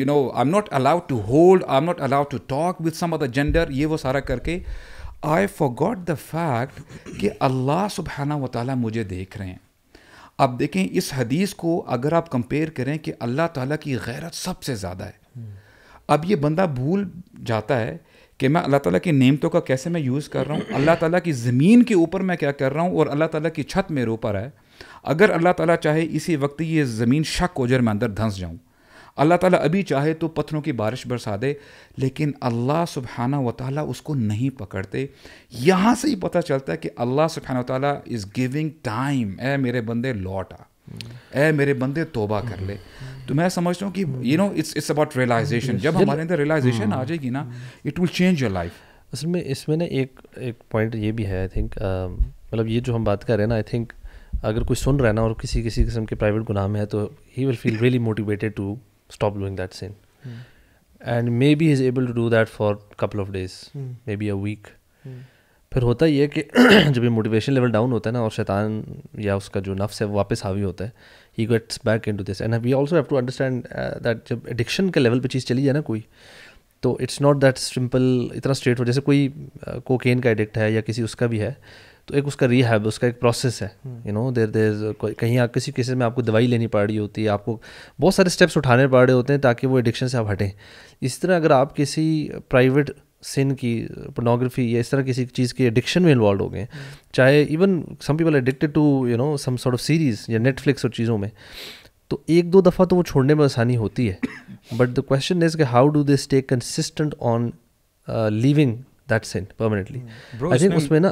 you know I am not allowed to hold I am not allowed to talk with some other gender ये वो सारा करके I for forgot the fact कि अल्लाह सुबहाना वाली मुझे देख रहे हैं अब देखें इस हदीस को अगर आप कंपेयर करें कि अल्लाह ताला की गैरत सबसे ज़्यादा है अब ये बंदा भूल जाता है कि मैं अल्लाह ताला की नेमतों का कैसे मैं यूज़ कर रहा हूँ अल्लाह ताला की ज़मीन के ऊपर मैं क्या कर रहा हूँ और अल्लाह ताला की छत मेरे ऊपर है अगर अल्लाह ताला चाहे इसी वक्त ये ज़मीन शक ओजर में अंदर धंस जाऊँ अल्लाह ताला अभी चाहे तो पत्थरों की बारिश बरसा दे लेकिन अल्लाह सुबहाना व ताली उसको नहीं पकड़ते यहाँ से ही पता चलता है कि अल्लाह सुबहाना ताली इज़ गिविंग टाइम ए मेरे बंदे लौट आ ए मेरे बंदे तोबा कर ले तो मैं समझता हूँ कि you know it's it's about realisation जब हमारे अंदर रियलाइजेशन आ जाएगी ना it will change your life असल में इसमें ना एक एक पॉइंट ये भी है आई थिंक मतलब ये जो हम बात कर रहे हैं ना आई थिंक अगर कोई सुन रहा है ना और किसी किसी किस्म के प्राइवेट गुनाह में है तो he will feel really motivated to stop doing that sin mm. and maybe he's able to do that for couple of days mm. maybe a week hmm. फिर होता ही है कि जब ये मोटिवेशन लेवल डाउन होता है ना और शैतान या उसका जो नफ्स है वो वापस हावी होता है he gets back into this and we also have to understand that जब एडिक्शन के लेवल पे चीज़ चली जाए ना कोई तो इट्स नॉट दैट सिंपल इतना स्ट्रेट हो जैसे कोई कोकेन uh, का एडिक्ट है या किसी उसका भी है तो एक उसका रिहैब उसका एक प्रोसेस है यू नो देर देर कहीं आप किसी केसेस में आपको दवाई लेनी पड़ रही होती है आपको बहुत सारे स्टेप्स उठाने पड़ रहे होते हैं ताकि वो एडिक्शन से आप हटें इस तरह अगर आप किसी प्राइवेट सिन की पोर्नोग्राफी या इस तरह किसी चीज़ की एडिक्शन में इन्वॉल्व हो गए हम्म। चाहे even some people addicted to you know some sort of series या नेटफ्लिक्स और चीज़ों में तो एक दो दफ़ा तो वो छोड़ने में आसानी होती है बट द क्वेश्चन इज़ कि how do they stay consistent on living that sin permanently I think उसमें ना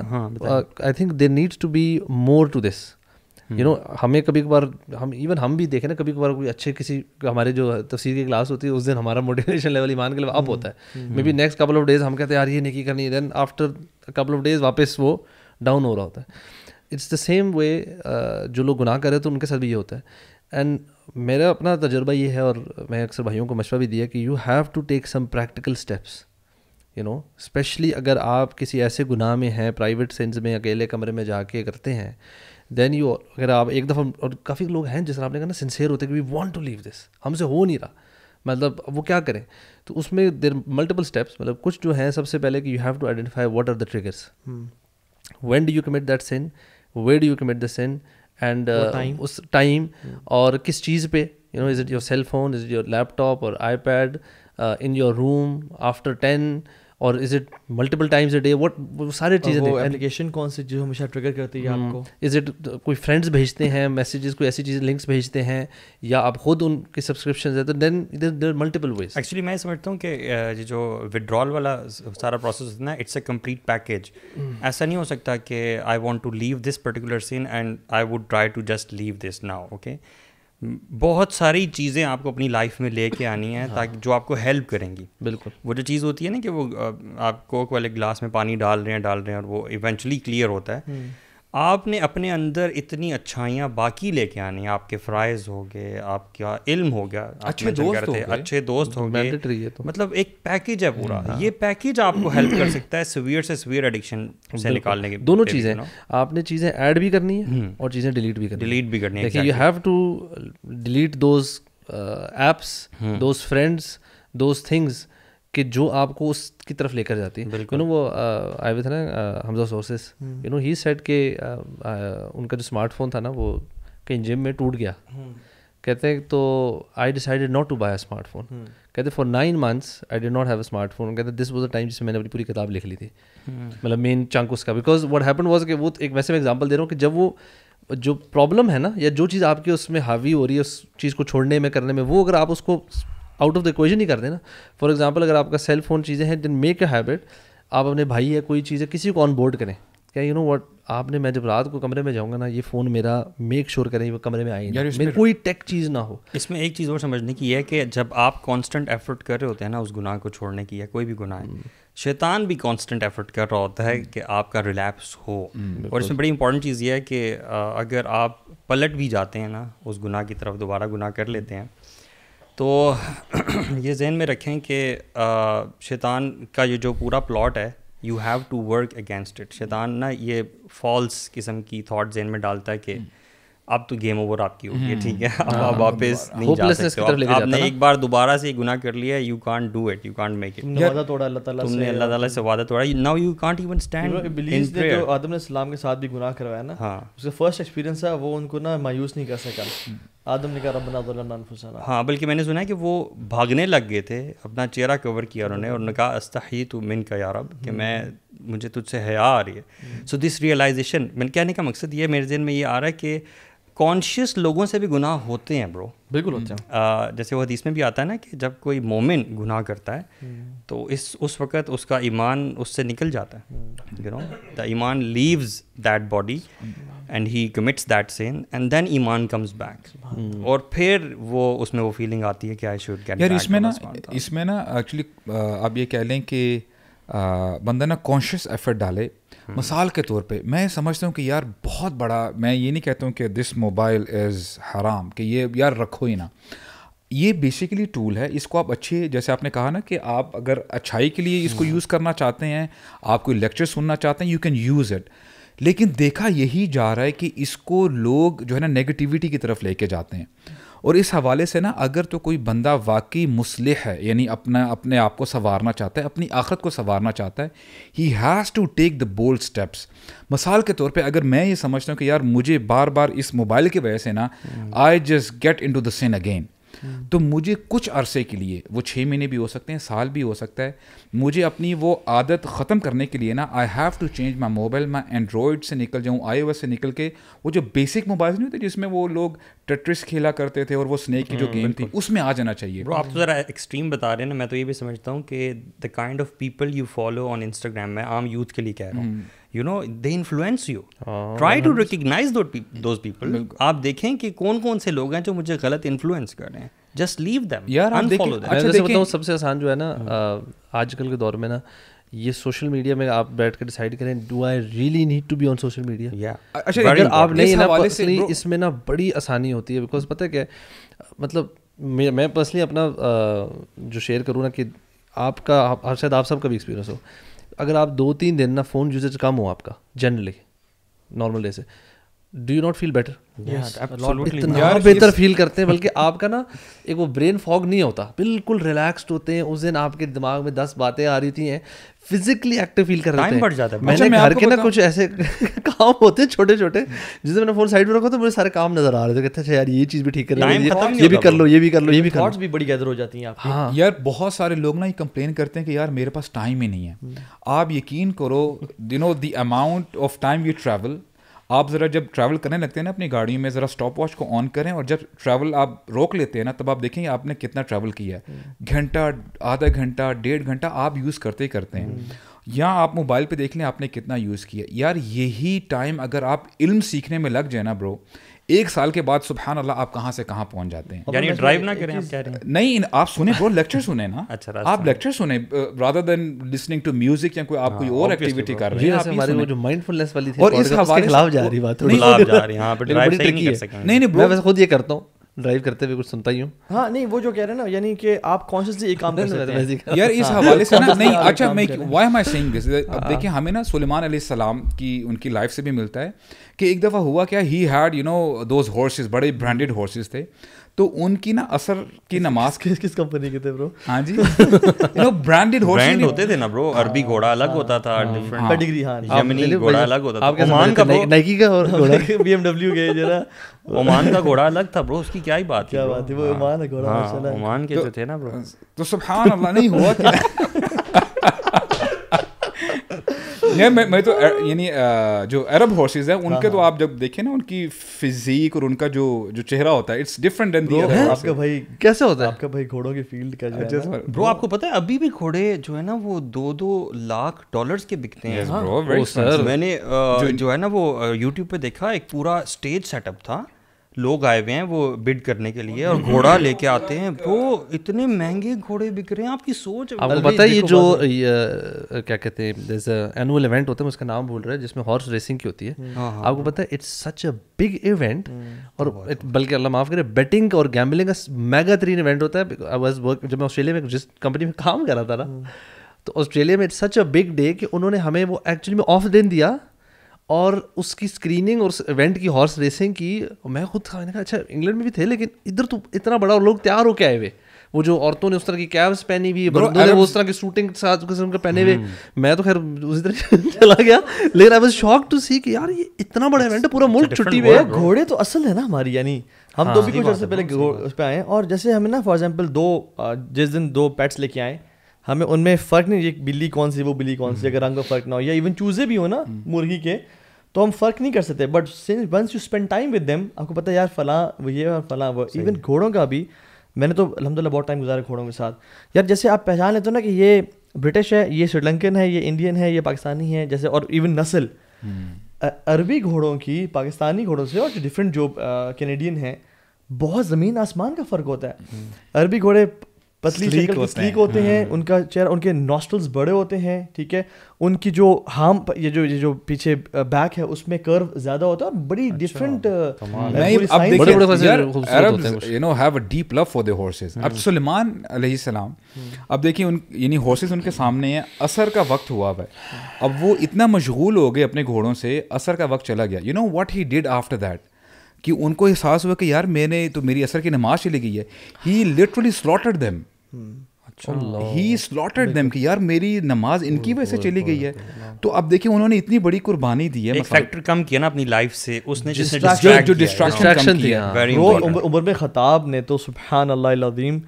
I think they needs to be more to this you know हमें कभी कभार हम इवन हम भी देखें ना कभी कभार कोई अच्छे किसी हमारे जो तफसीर की क्लास होती है उस दिन हमारा मोटिवेशन लेवल ईमान के लिए अप hmm. होता है maybe next couple of days हम कहते हैं यार ये नहीं करनी then after couple of days वापस वो डाउन हो रहा होता है इट्स द सेम वे जो लोग गुनाह कर रहे हैं तो उनके साथ भी ये होता है एंड मेरा अपना तजर्बा ये है और मैं अक्सर भाइयों को मशवरा भी दिया कि you have to take some practical steps you know specially अगर आप किसी ऐसे गुनाह में हैं प्राइवेट सेंस में अकेले कमरे में जाके करते हैं देन यू अगर आप एक दफ़ा और काफ़ी लोग हैं जिस तरह आपने कहा ना सिंसेयर होते कि we want to leave this हमसे हो नहीं रहा मतलब वो क्या करें तो उसमें देर मल्टीपल स्टेप्स मतलब कुछ जो हैं सबसे पहले कि you have to identify what are the triggers when do you commit that sin where do you commit the sin and उस टाइम hmm. और किस चीज़ पे you know is it your cell phone is it your laptop और iPad in your room after ten और is it multiple times a day वो सारी चीज़ें एप्लीकेशन कौन सी जो हमेशा ट्रिगर करती है hmm. आपको इज इट uh, कोई फ्रेंड्स भेजते हैं मैसेजेस कोई ऐसी चीज़ें लिंक्स भेजते हैं या आप खुद उनके सब्सक्रिप्शन है तो then there multiple ways actually मैं समझता हूँ कि uh, जो विड्रॉल वाला सारा प्रोसेस होता है ना इट्स अ कम्प्लीट पैकेज ऐसा नहीं हो सकता कि I want to leave this particular scene and I would try to just leave this now okay बहुत सारी चीज़ें आपको अपनी लाइफ में लेके आनी है हाँ। ताकि जो आपको हेल्प करेंगी बिल्कुल वो जो चीज़ होती है ना कि वो आप कोक वाले ग्लास में पानी डाल रहे हैं डाल रहे हैं और वो इवेंचुअली क्लियर होता है हम्म। आपने अपने अंदर इतनी अच्छाइयाँ बाकी लेके आनी आपके फ्राइज हो गए आपका इल्म हो गया अच्छे दोस्त हो गए अच्छे दोस्त हो गए तो। मतलब एक पैकेज है पूरा हाँ। ये पैकेज आपको हेल्प कर सकता है सिवियर से सिवियर एडिक्शन से निकालने के दोनों चीज़ें आपने चीज़ें ऐड भी करनी है हम्म। और चीज़ें डिलीट भी करनी डिलीट भी करनी है you have to delete those apps those friends those things कि जो आपको उसकी तरफ लेकर जाती है यू नो वो आए हुए थे ना Hamza sources you know he set के उनका जो स्मार्टफोन था ना वो कहीं जिम में टूट गया हम्म। कहते हैं तो I decided not to buy a smartphone कहते for nine months I did not have a smartphone कहते दिस वॉज द टाइम जिसमें मैंने अपनी पूरी किताब लिख ली थी हम्म। मतलब मेन चंक उसका बिकॉज वट हैपन वॉज कि वो तो एक वैसे मैं एग्जाम्पल दे रहा हूँ कि जब वो जो प्रॉब्लम है ना या जो चीज़ आपकी उसमें हावी हो रही है उस चीज़ को छोड़ने में करने में वो अगर आप उसको आउट ऑफ द इक्वेशन ही कर देना फॉर एग्जाम्पल अगर आपका सेल फोन चीज़ें हैं दिन मेक अ हैबिट आप अपने भाई या कोई चीज़ें किसी को ऑन बोर्ड करें क्या यू नो वट आपने मैं जब रात को कमरे में जाऊंगा ना ये फ़ोन मेरा मेक श्योर करें वो कमरे में आए कोई टेक चीज़ ना हो इसमें एक चीज़ और समझने की है कि जब आप कांस्टेंट एफर्ट कर रहे होते हैं ना उस गुनाह को छोड़ने की या कोई भी गुनाह है हम्म। शैतान भी कांस्टेंट एफर्ट कर रहा होता है कि आपका रिलैप्स हो हम्म, और इसमें बड़ी इंपॉर्टेंट चीज़ यह है कि अगर आप पलट भी जाते हैं ना उस गुनाह की तरफ दोबारा गुनाह कर लेते हैं तो ये जहन में रखें कि शैतान का ये जो पूरा प्लॉट है you have to work against it शैतान ना ये फॉल्स किस्म की थाट जहन में डालता है कि हम्म। अब तो गेम ओवर आपकी होगी है हम्म। ठीक है अब हाँ, आप हाँ, वापस हाँ। नहीं जा सकते आप, आपने एक बार दोबारा से गुनाह कर लिया you can't do it you can't make it तुमने वादा तोड़ा अल्लाह ताला तुमने अल्लाह ताला से वादा तोड़ा now you can't even stand in prayer जो आदम ने सलाम के साथ भी गुनाह करवाया ना उसका फर्स्ट एक्सपीरियंस है वो उनको ना मायूस नहीं कर सका आदम ने कहा रब्बना ज़लमना अनफुसना हाँ बल्कि मैंने सुना है कि वो भागने लग गए थे अपना चेहरा कवर किया उन्होंने और उन्होंने कहा अस्तही तो मिन का यारब कि हम्म। मैं मुझे तुझसे हया आ रही है सो दिस रियलाइजेशन मैंने कहने का मकसद ये मेरे जहन में ये आ रहा है कि कॉन्शियस लोगों से भी गुनाह होते हैं ब्रो बिल्कुल होते हम्म। हैं जैसे वो हदीस में भी आता है ना कि जब कोई मोमिन गुनाह करता है हम्म। तो इस उस वक़्त उसका ईमान उससे निकल जाता है यू नो द ईमान leaves that body and he commits that sin and then ईमान कम्स हम्म। बैक और फिर वो उसमें वो फीलिंग आती है कि आई शुड गेट यार इसमें ना इसमें ना एक्चुअली आप ये कह लें कि बंदा ना कॉन्शियस एफर्ट डाले मिसाल हम्म। के तौर पे मैं समझता हूँ कि यार बहुत बड़ा मैं ये नहीं कहता हूँ कि दिस मोबाइल इज़ हराम कि ये यार रखो ही ना ये बेसिकली टूल है इसको आप अच्छे जैसे आपने कहा ना कि आप अगर अच्छाई के लिए इसको यूज़ हम्म। करना चाहते हैं आप कोई लेक्चर सुनना चाहते हैं यू कैन यूज़ इट लेकिन देखा यही जा रहा है कि इसको लोग जो है ना नेगेटिविटी की तरफ लेके जाते हैं और इस हवाले से ना अगर तो कोई बंदा वाकई मुसलह है यानी अपना अपने आप को संवारना चाहता है अपनी आखरत को संवारना चाहता है he has to take the bold steps मिसाल के तौर पे अगर मैं ये समझता हूँ कि यार मुझे बार बार इस मोबाइल की वजह से ना I just get into the sin again हम्म। तो मुझे कुछ अरसे के लिए वो छः महीने भी हो सकते हैं साल भी हो सकता है मुझे अपनी वो आदत ख़त्म करने के लिए ना I have to change my mobile मैं एंड्रॉयड से निकल जाऊँ आई से निकल के वो जो बेसिक मोबाइल नहीं होते जिसमें वो लोग टेट्रिस खेला करते थे और वो स्नेक की जो गेम हम्म, थी उसमें आ जाना चाहिए आप तो ज़रा एक्सट्रीम बता रहे हैं ना मैं तो ये भी समझता हूँ कि the kind of people you follow on Instagram मैं आम यूथ के लिए कह रहा हूँ हम्म। You know they influence you try to recognise those people आप देखें कि कौन कौन से लोग हैं जो मुझे गलत इन्फ्लुएंस कर रहे हैं जस्ट लीव दैम यार अच्छा, बताऊँ सबसे आसान जो है ना हाँ। आजकल के दौर में ना ये सोशल मीडिया में आप बैठ कर डिसाइड करें do I really need to be on social media अच्छा अगर आप नहीं ना पर्सनली इसमें ना बड़ी आसानी होती है बिकॉज पता क्या मतलब मैं पर्सनली अपना जो शेयर करूँ ना कि आपका आप शायद आप सबका भी एक्सपीरियंस हो अगर आप दो तीन दिन ना फ़ोन यूजेज कम हो आपका जनरली नॉर्मल डे से do you not feel better बेहतर फील करते हैं बल्कि आपका ना एक वो ब्रेन फॉग नहीं होता बिल्कुल रिलैक्स्ड होते हैं उस दिन आपके दिमाग में दस बातें आ रही थी हैं फिजिकली एक्टिव फील कर रहे बढ़ जाता है मैंने अच्छा, घर मैं के ना कुछ ऐसे काम होते हैं छोटे छोटे जिसे मैंने फोन साइड में रखा तो मुझे सारे काम नजर आ रहे थे कहते अच्छा यार ये चीज भी ठीक कर रही है ये भी कर लो ये भी कर लो ये भी कर भी बड़ी गैदर हो जाती है हाँ यार बहुत सारे लोग ना ये कंप्लेन करते हैं कि यार मेरे पास टाइम ही नहीं है हम्म। आप यकीन करो दिनो the amount of time you travel आप ज़रा जब ट्रैवल करने लगते हैं ना अपनी गाड़ी में ज़रा स्टॉप वॉच को ऑन करें और जब ट्रैवल आप रोक लेते हैं ना तब आप देखेंगे आपने कितना ट्रैवल किया है हम्म। घंटा आधा घंटा डेढ़ घंटा आप यूज़ करते ही करते हैं हम्म। या आप मोबाइल पे देख लें आपने कितना यूज़ किया यार यही टाइम अगर आप इल्म सीखने में लग जाए ना ब्रो एक साल के बाद सुबहान अल्लाह आप कहाँ से कहाँ पहुँच जाते हैं यानी ड्राइव ना करें आप कह रहे हैं नहीं आप सुने वो लेक्चर सुने ना अच्छा आप लेक्चर सुने rather than listening to music या कोई आप हाँ, कोई और एक्टिविटी कर रहे हैं हमारी वो जो माइंडफुलनेस वाली थी और इस हवाले खिलाफ जा रही बात हाँ, नहीं नहीं ब्रो खुद ये करता हूँ ड्राइव करते हुए कुछ सुनता ही हूँ हाँ नहीं वो जो कह रहे हैं ना यानी कि आप कॉन्शियसली एक काम कर सकते हैं यार इस हाँ। हवाले से ना नहीं अच्छा मैं why am I saying this अब हाँ। देखिए हमें ना सुलेमान अली सलाम की उनकी लाइफ से भी मिलता है कि एक दफ़ा हुआ क्या he had you know those horses बड़े ब्रांडेड हॉर्सेज थे तो उनकी ना असर की नमाज किस किस कंपनी के थे ब्रो हाँ जी नो ब्रांडेड ब्रांड होते थे ना ब्रो हाँ। अरबी घोड़ा अलग हाँ। होता था डिफरेंट पेडिग्री हां यमनी घोड़ा अलग होता था ओमान का नाइकी का घोड़ा बीएमडब्ल्यू के जरा ओमान का घोड़ा अलग था ब्रो उसकी क्या ही बात क्या बात है वो ओमान हाँ। का घोड़ा माशाल्लाह ओमान के तो जो थे ना ब्रो तो सुभान अल्लाह नहीं हुआ क्या नहीं मैं मैं तो यानी जो अरब हॉर्सेज हैं उनके हाँ, तो हाँ। आप जब देखें ना उनकी फिजीक और उनका जो जो चेहरा होता है इट्स डिफरेंट देन दी आपका भाई कैसे होता है आपका भाई घोड़ों की फील्ड का अच्छा, ब्रो आपको पता है अभी भी घोड़े जो है ना वो दो दो लाख डॉलर्स के बिकते हैं हाँ। oh, मैंने जो है ना वो यूट्यूब पे देखा एक पूरा स्टेज सेटअप था लोग आए हुए हैं वो बिड करने के लिए और हम्म। घोड़ा लेके आते हैं वो इतने महंगे घोड़े बिक रहे हैं आपकी सोच आपको पता है ये जो ये, क्या कहते हैं एनुअल इवेंट होता है उसका नाम भूल रहा है जिसमें हॉर्स रेसिंग की होती है हम्म। हाँ, हाँ, आपको हाँ। पता है it's such a big event और बल्कि अल्लाह माफ़ करे बेटिंग और गैम्बलिंग का मेगा तरीन इवेंट होता है जब मैं ऑस्ट्रेलिया में जिस कंपनी में काम कर रहा था ना हम्म। तो ऑस्ट्रेलिया में it's such a big day कि उन्होंने हमें वो एक्चुअली में ऑफ दिन दिया और उसकी स्क्रीनिंग और इवेंट की हॉर्स रेसिंग की मैं खुद था मैंने कहा अच्छा इंग्लैंड में भी थे लेकिन इधर तो इतना बड़ा और लोग तैयार होके आए हुए वो जो औरतों ने उस तरह की कैब्स पहनी हुई बंदों ने उस तरह की शूटिंग साथ किस्म के पहने हुए हम्म। मैं तो खैर उसी तरह चला गया लेकिन I was shock to see कि यार ये इतना बड़ा इवेंट है पूरा मुल्क छुट्टी हुई है घोड़े तो असल है ना हमारी यानी हम हाँ, तो भी कुछ पहले उस पर आए और जैसे हमें ना फॉर एग्जाम्पल दो जिस दिन दो पेट्स लेके आए हमें उनमें फ़र्क नहीं ये बिल्ली कौन सी वो बिल्ली कौन सी हम्म। अगर रंग का फ़र्क ना हो या इवन चूज़े भी हो ना हम्म। मुर्गी के तो हम फ़र्क नहीं कर सकते but since once you spend time with them आपको पता है यार फलां वो ये और फलां वो इवन घोड़ों का भी मैंने तो अलहमदिल्ला बहुत टाइम गुजारा घोड़ों के साथ यार जैसे आप पहचान लेते हो ना कि ये ब्रिटिश है ये श्रीलंकन है ये इंडियन है ये पाकिस्तानी है जैसे और इवन नस्ल हम्म। अरबी घोड़ों की पाकिस्तानी घोड़ों से और जो डिफरेंट जो कैनेडियन है बहुत ज़मीन आसमान का फ़र्क होता है अरबी घोड़े पतली स्लीक होते, स्लीक होते हैं हम्म। उनका चेहरा उनके नॉस्टल्स बड़े होते हैं ठीक है उनकी जो हार्म ये जो ये जो पीछे बैक है उसमें कर्व ज्यादा होता है बड़ी different you know have a deep love for the horses अब हम्म। सुलेमान अब देखिए उन यानी हॉर्सेस उनके सामने हैं असर का वक्त हुआ हुआ है अब वो इतना मशगूल हो गए अपने घोड़ों से असर का वक्त चला गया you know what he did after that कि उनको एहसास हुआ कि यार मैंने तो मेरी असर की नमाज चली गई है he literally slotted them he slotted them कि यार मेरी नमाज इनकी वजह से चली गई है तो अब देखिए उन्होंने इतनी बड़ी कुर्बानी दी है एक फैक्टर मतलब कम किया ना अपनी लाइफ से उसने जो डिस्ट्रैक्शन दिया वो उमर में खताब ने तो सुबहान अल्लाह अजीम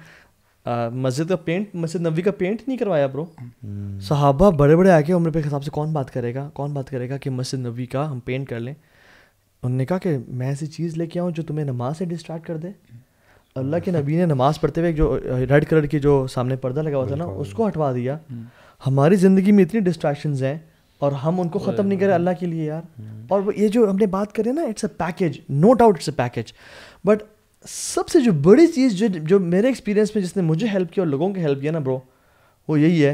मस्जिद का पेंट मस्जिद नबी का पेंट नहीं करवाया ब्रो hmm। सहाबा बड़े बड़े आके उम्र पे खिताब से कौन बात करेगा कौन बात करेगा कि मस्जिद नबी का हम पेंट कर लें उन्होंने कहा कि मैं ऐसी चीज़ लेके आऊँ जो तुम्हें नमाज से डिस्ट्रैक्ट कर दे अल्लाह के नबी ने नमाज पढ़ते हुए जो रेड कलर की जो सामने पर्दा लगा हुआ था ना उसको हटवा दिया हम्म। हमारी ज़िंदगी में इतनी डिस्ट्रैक्शन हैं और हम उनको ख़त्म नहीं करें हम्म। अल्लाह के लिए यार हम्म। और ये जो हमने बात करें ना it's a package no doubt it's a package but सबसे जो बड़ी चीज़ जो जो मेरे एक्सपीरियंस में जिसने मुझे हेल्प किया और लोगों को हेल्प किया ना ब्रो वो यही है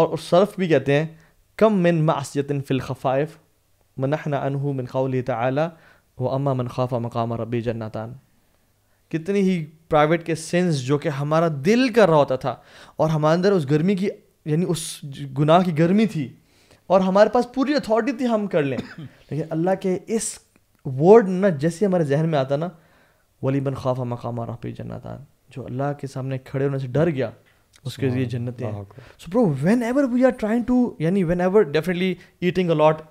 और सर्फ भी कहते हैं कम मिन मासियतिन फ़िलखफ़ाइफ मनहना अनहू मिन खाउल तला व अम्मा मन खाफ़ा मकाम रबी जन्नातान कितनी ही प्राइवेट के सेंस जो कि हमारा दिल कर रहा होता था और हमारे अंदर उस गर्मी की यानी उस गुनाह की गर्मी थी और हमारे पास पूरी अथॉरिटी थी हम कर लें लेकिन अल्लाह के इस वर्ड ना जैसे हमारे जहन में आता ना वली बन खाफा मकाम रफ़ी जन्नत जो अल्लाह के सामने खड़े होने से डर गया उसके लिए जन्नत so bro whenever we are trying to यानी whenever definitely eating a lot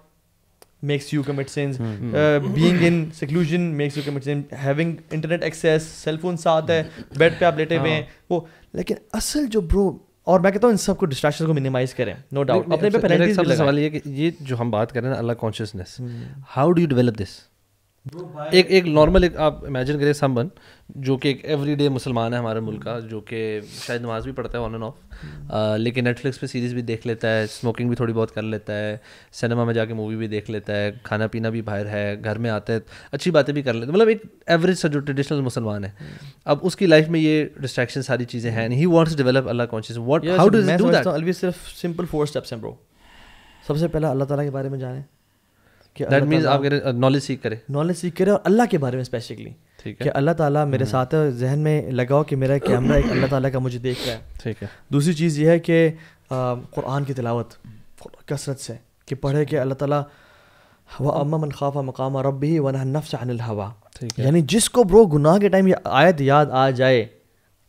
makes you commit sins hmm. uh, being in seclusion makes you commit sin having internet access cell phone saath hai bed pe aap lete hue wo lekin asal jo bro और मैं कहता हूँ इन सबको डिस्ट्रैक्शन को मिनिमाइज करें नो डाउट अपने पे पेनल्टीज सवाल ये कि ये जो हम बात कर रहे हैं Allah consciousness how do you develop this एक एक नॉर्मल एक आप इमेजिन करिए समबन जो कि एक एवरीडे मुसलमान है हमारे मुल्क का जो कि शायद नमाज भी पढ़ता है ऑन एंड ऑफ लेकिन नेटफ्लिक्स पे सीरीज़ भी देख लेता है स्मोकिंग भी थोड़ी बहुत कर लेता है सिनेमा में जाके मूवी भी देख लेता है खाना पीना भी बाहर है घर में आते हैं अच्छी बातें भी कर लेते हैं मतलब एक एवरेज सा जो ट्रेडिशनल मुसलमान है हम्म। अब उसकी लाइफ में ये डिस्ट्रैक्शन सारी चीज़ें हैं he wants develop Allah conscious what how do do that सिर्फ सिंपल फोर स्टेप्स हैं ब्रो सबसे पहला अल्लाह ताला के बारे में जाने दैट मीन्स आप नॉलेज सीख uh, करें नॉलेज सीख करें और अल्लाह के बारे में स्पेशली ठीक है अल्लाह ताला मेरे हम्म। साथ जहन में लगाओ कि मेरा कैमरा एक अल्लाह ताला का मुझे देख रहा है ठीक है दूसरी चीज़ यह है कि कुरान uh, की तिलावत कसरत से कि पढ़े कि अल्लाह ताला व अम्मा मन खाफा मकाम रब ही वन नफ्स अनिल हवा यानी जिसको ब्रो गुनाह के टाइम ये आयत याद आ जाए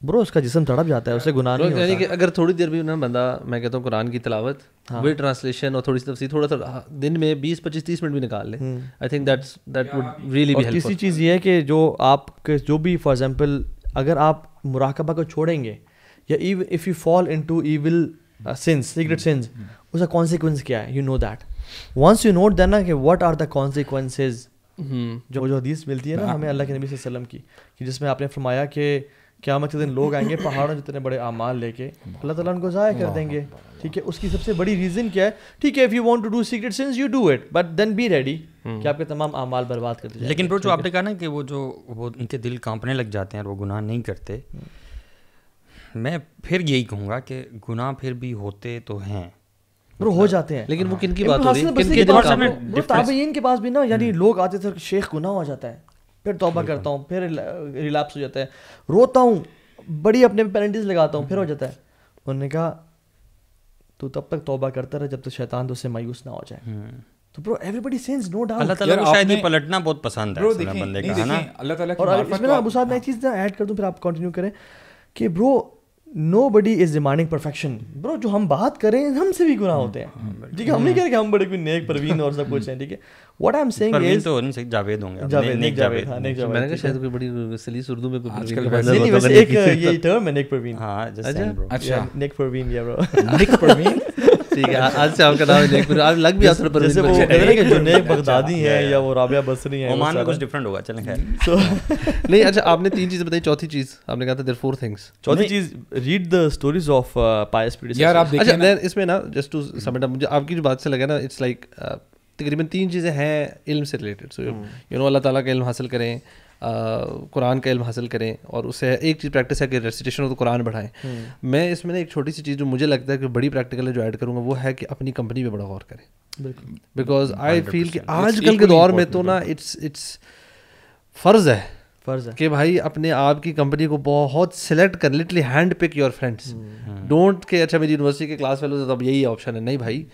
ब्रो उसका जिसम तड़प जाता है उसे गुनाह नहीं यानी कि अगर थोड़ी देर भी ना बंदा मैं कहता हूँ कुरान की तलावत हाँ। वे ट्रांसलेशन और थोड़ी सी तफसी थोड़ा सा हाँ, दिन में 20 25 30 मिनट भी निकाल ले I think that's that would really be तीसरी चीज़ ये है कि जो आपके जो भी फॉर एग्जाम्पल अगर आप मुराकबा को छोड़ेंगे या even if you fall into evil sins secret sins उसका कॉन्सिक्वेंस क्या है you know that once you note ना कि वट आर द कॉन्सिक्वेंसेज जो जो हदीस मिलती है ना हाँ। हमें अल्लाह के नबी वसल्लम की कि जिसमें आपने फरमाया कि क्या के दिन लोग आएंगे पहाड़ों जितने बड़े अमाल लेके अल्लाह ताला उनको ज़ाया कर देंगे ठीक है उसकी सबसे बड़ी रीज़न क्या है ठीक है if you want to do secret sins you do it but then be ready कि आपके तमाम अमाल बर्बाद कर दिए लेकिन जो आपने कहा ना कि वो जो वो उनके दिल कांपने लग जाते हैं और वो गुनाह नहीं करते मैं फिर यही कहूँगा कि गुनाह फिर भी होते तो हैं हो मतलब जाते हैं लेकिन वो हाँ। किन की बात हो रही है किन के पास भी ना यानी हम्म। लोग आते थे शेख गुनाह हो जाता है फिर तोबा करता हूँ फिर रिलैप्स हो जाता है रोता हूँ बड़ी अपने पेनल्टीज लगाता हूँ फिर हो जाता है उन्होंने कहा तू तब तक तोबा करता रहे जब तक शैतान तो उससे मायूस ना हो जाए हम्म। तो bro everybody sins no doubt Allah ताला को शायद ये पलटना बहुत पसंद है बंदे का है ना अल्लाह ताला की और इसमें ना तो अबू साहब मैं चीज ऐड कर दूं फिर आप कंटिन्यू करें कि bro nobody is demanding perfection bro जो हम बात करें हमसे भी गुना होते हैं हाँ, हाँ, ठीक है हम नहीं कह रहे हम बड़े कोई नेक प्रवीण और सब कुछ हैं ठीक है what I am saying is तो उनसे जावेद होंगे जावेद नेक जावेद हां नेक जावेद मैंने कहा शायद कोई बड़ी सलीस उर्दू में कोई आजकल नहीं वैसे एक ये टर्म है नेक प्रवीण हां जस्ट अच्छा, अच्छा। नेक प्रवीण या ब्रो नेक प्रवीण ठीक है आज से आपका नाम लग भी पर जैसे वो कह रहे हैं बगदादी अच्छा, हैं या वो राबिया बसरी हैं ओमान में कुछ डिफरेंट होगा चलें खैर सो तो- नहीं अच्छा आपने तीन चीजें बताई चौथी चीज आपने कहा था देयर फोर थिंग्स चौथी चीज read the stories of pious यार आप देखिए अच्छा इसमें ना जस्ट टू मुझे आपकी जो बात से लगा ना इट्स लाइक uh, तकरीबन तीन चीज़ें हैं इल्म से related so you know Allah ताला का इल्म हासिल करें कुरान का इल्म हासिल करें और उससे एक चीज़ प्रैक्टिस है कि रेसिटेशन और तो कुरान बढ़ाएं हम्म। मैं इसमें एक छोटी सी चीज़ जो मुझे लगता है कि बड़ी प्रैक्टिकल जो ऐड करूँगा वो है कि अपनी कंपनी पर बड़ा गौर करें बिकॉज आई फील कि आजकल के दौर में तो ना इट्स इट्स फ़र्ज़ है फर्ज है कि भाई अपने आप की कंपनी को बहुत सिलेक्ट कर literally hand pick your friends don't के अच्छा मेरी यूनिवर्सिटी के क्लास फेलो तो अब यही ऑप्शन है नहीं भाई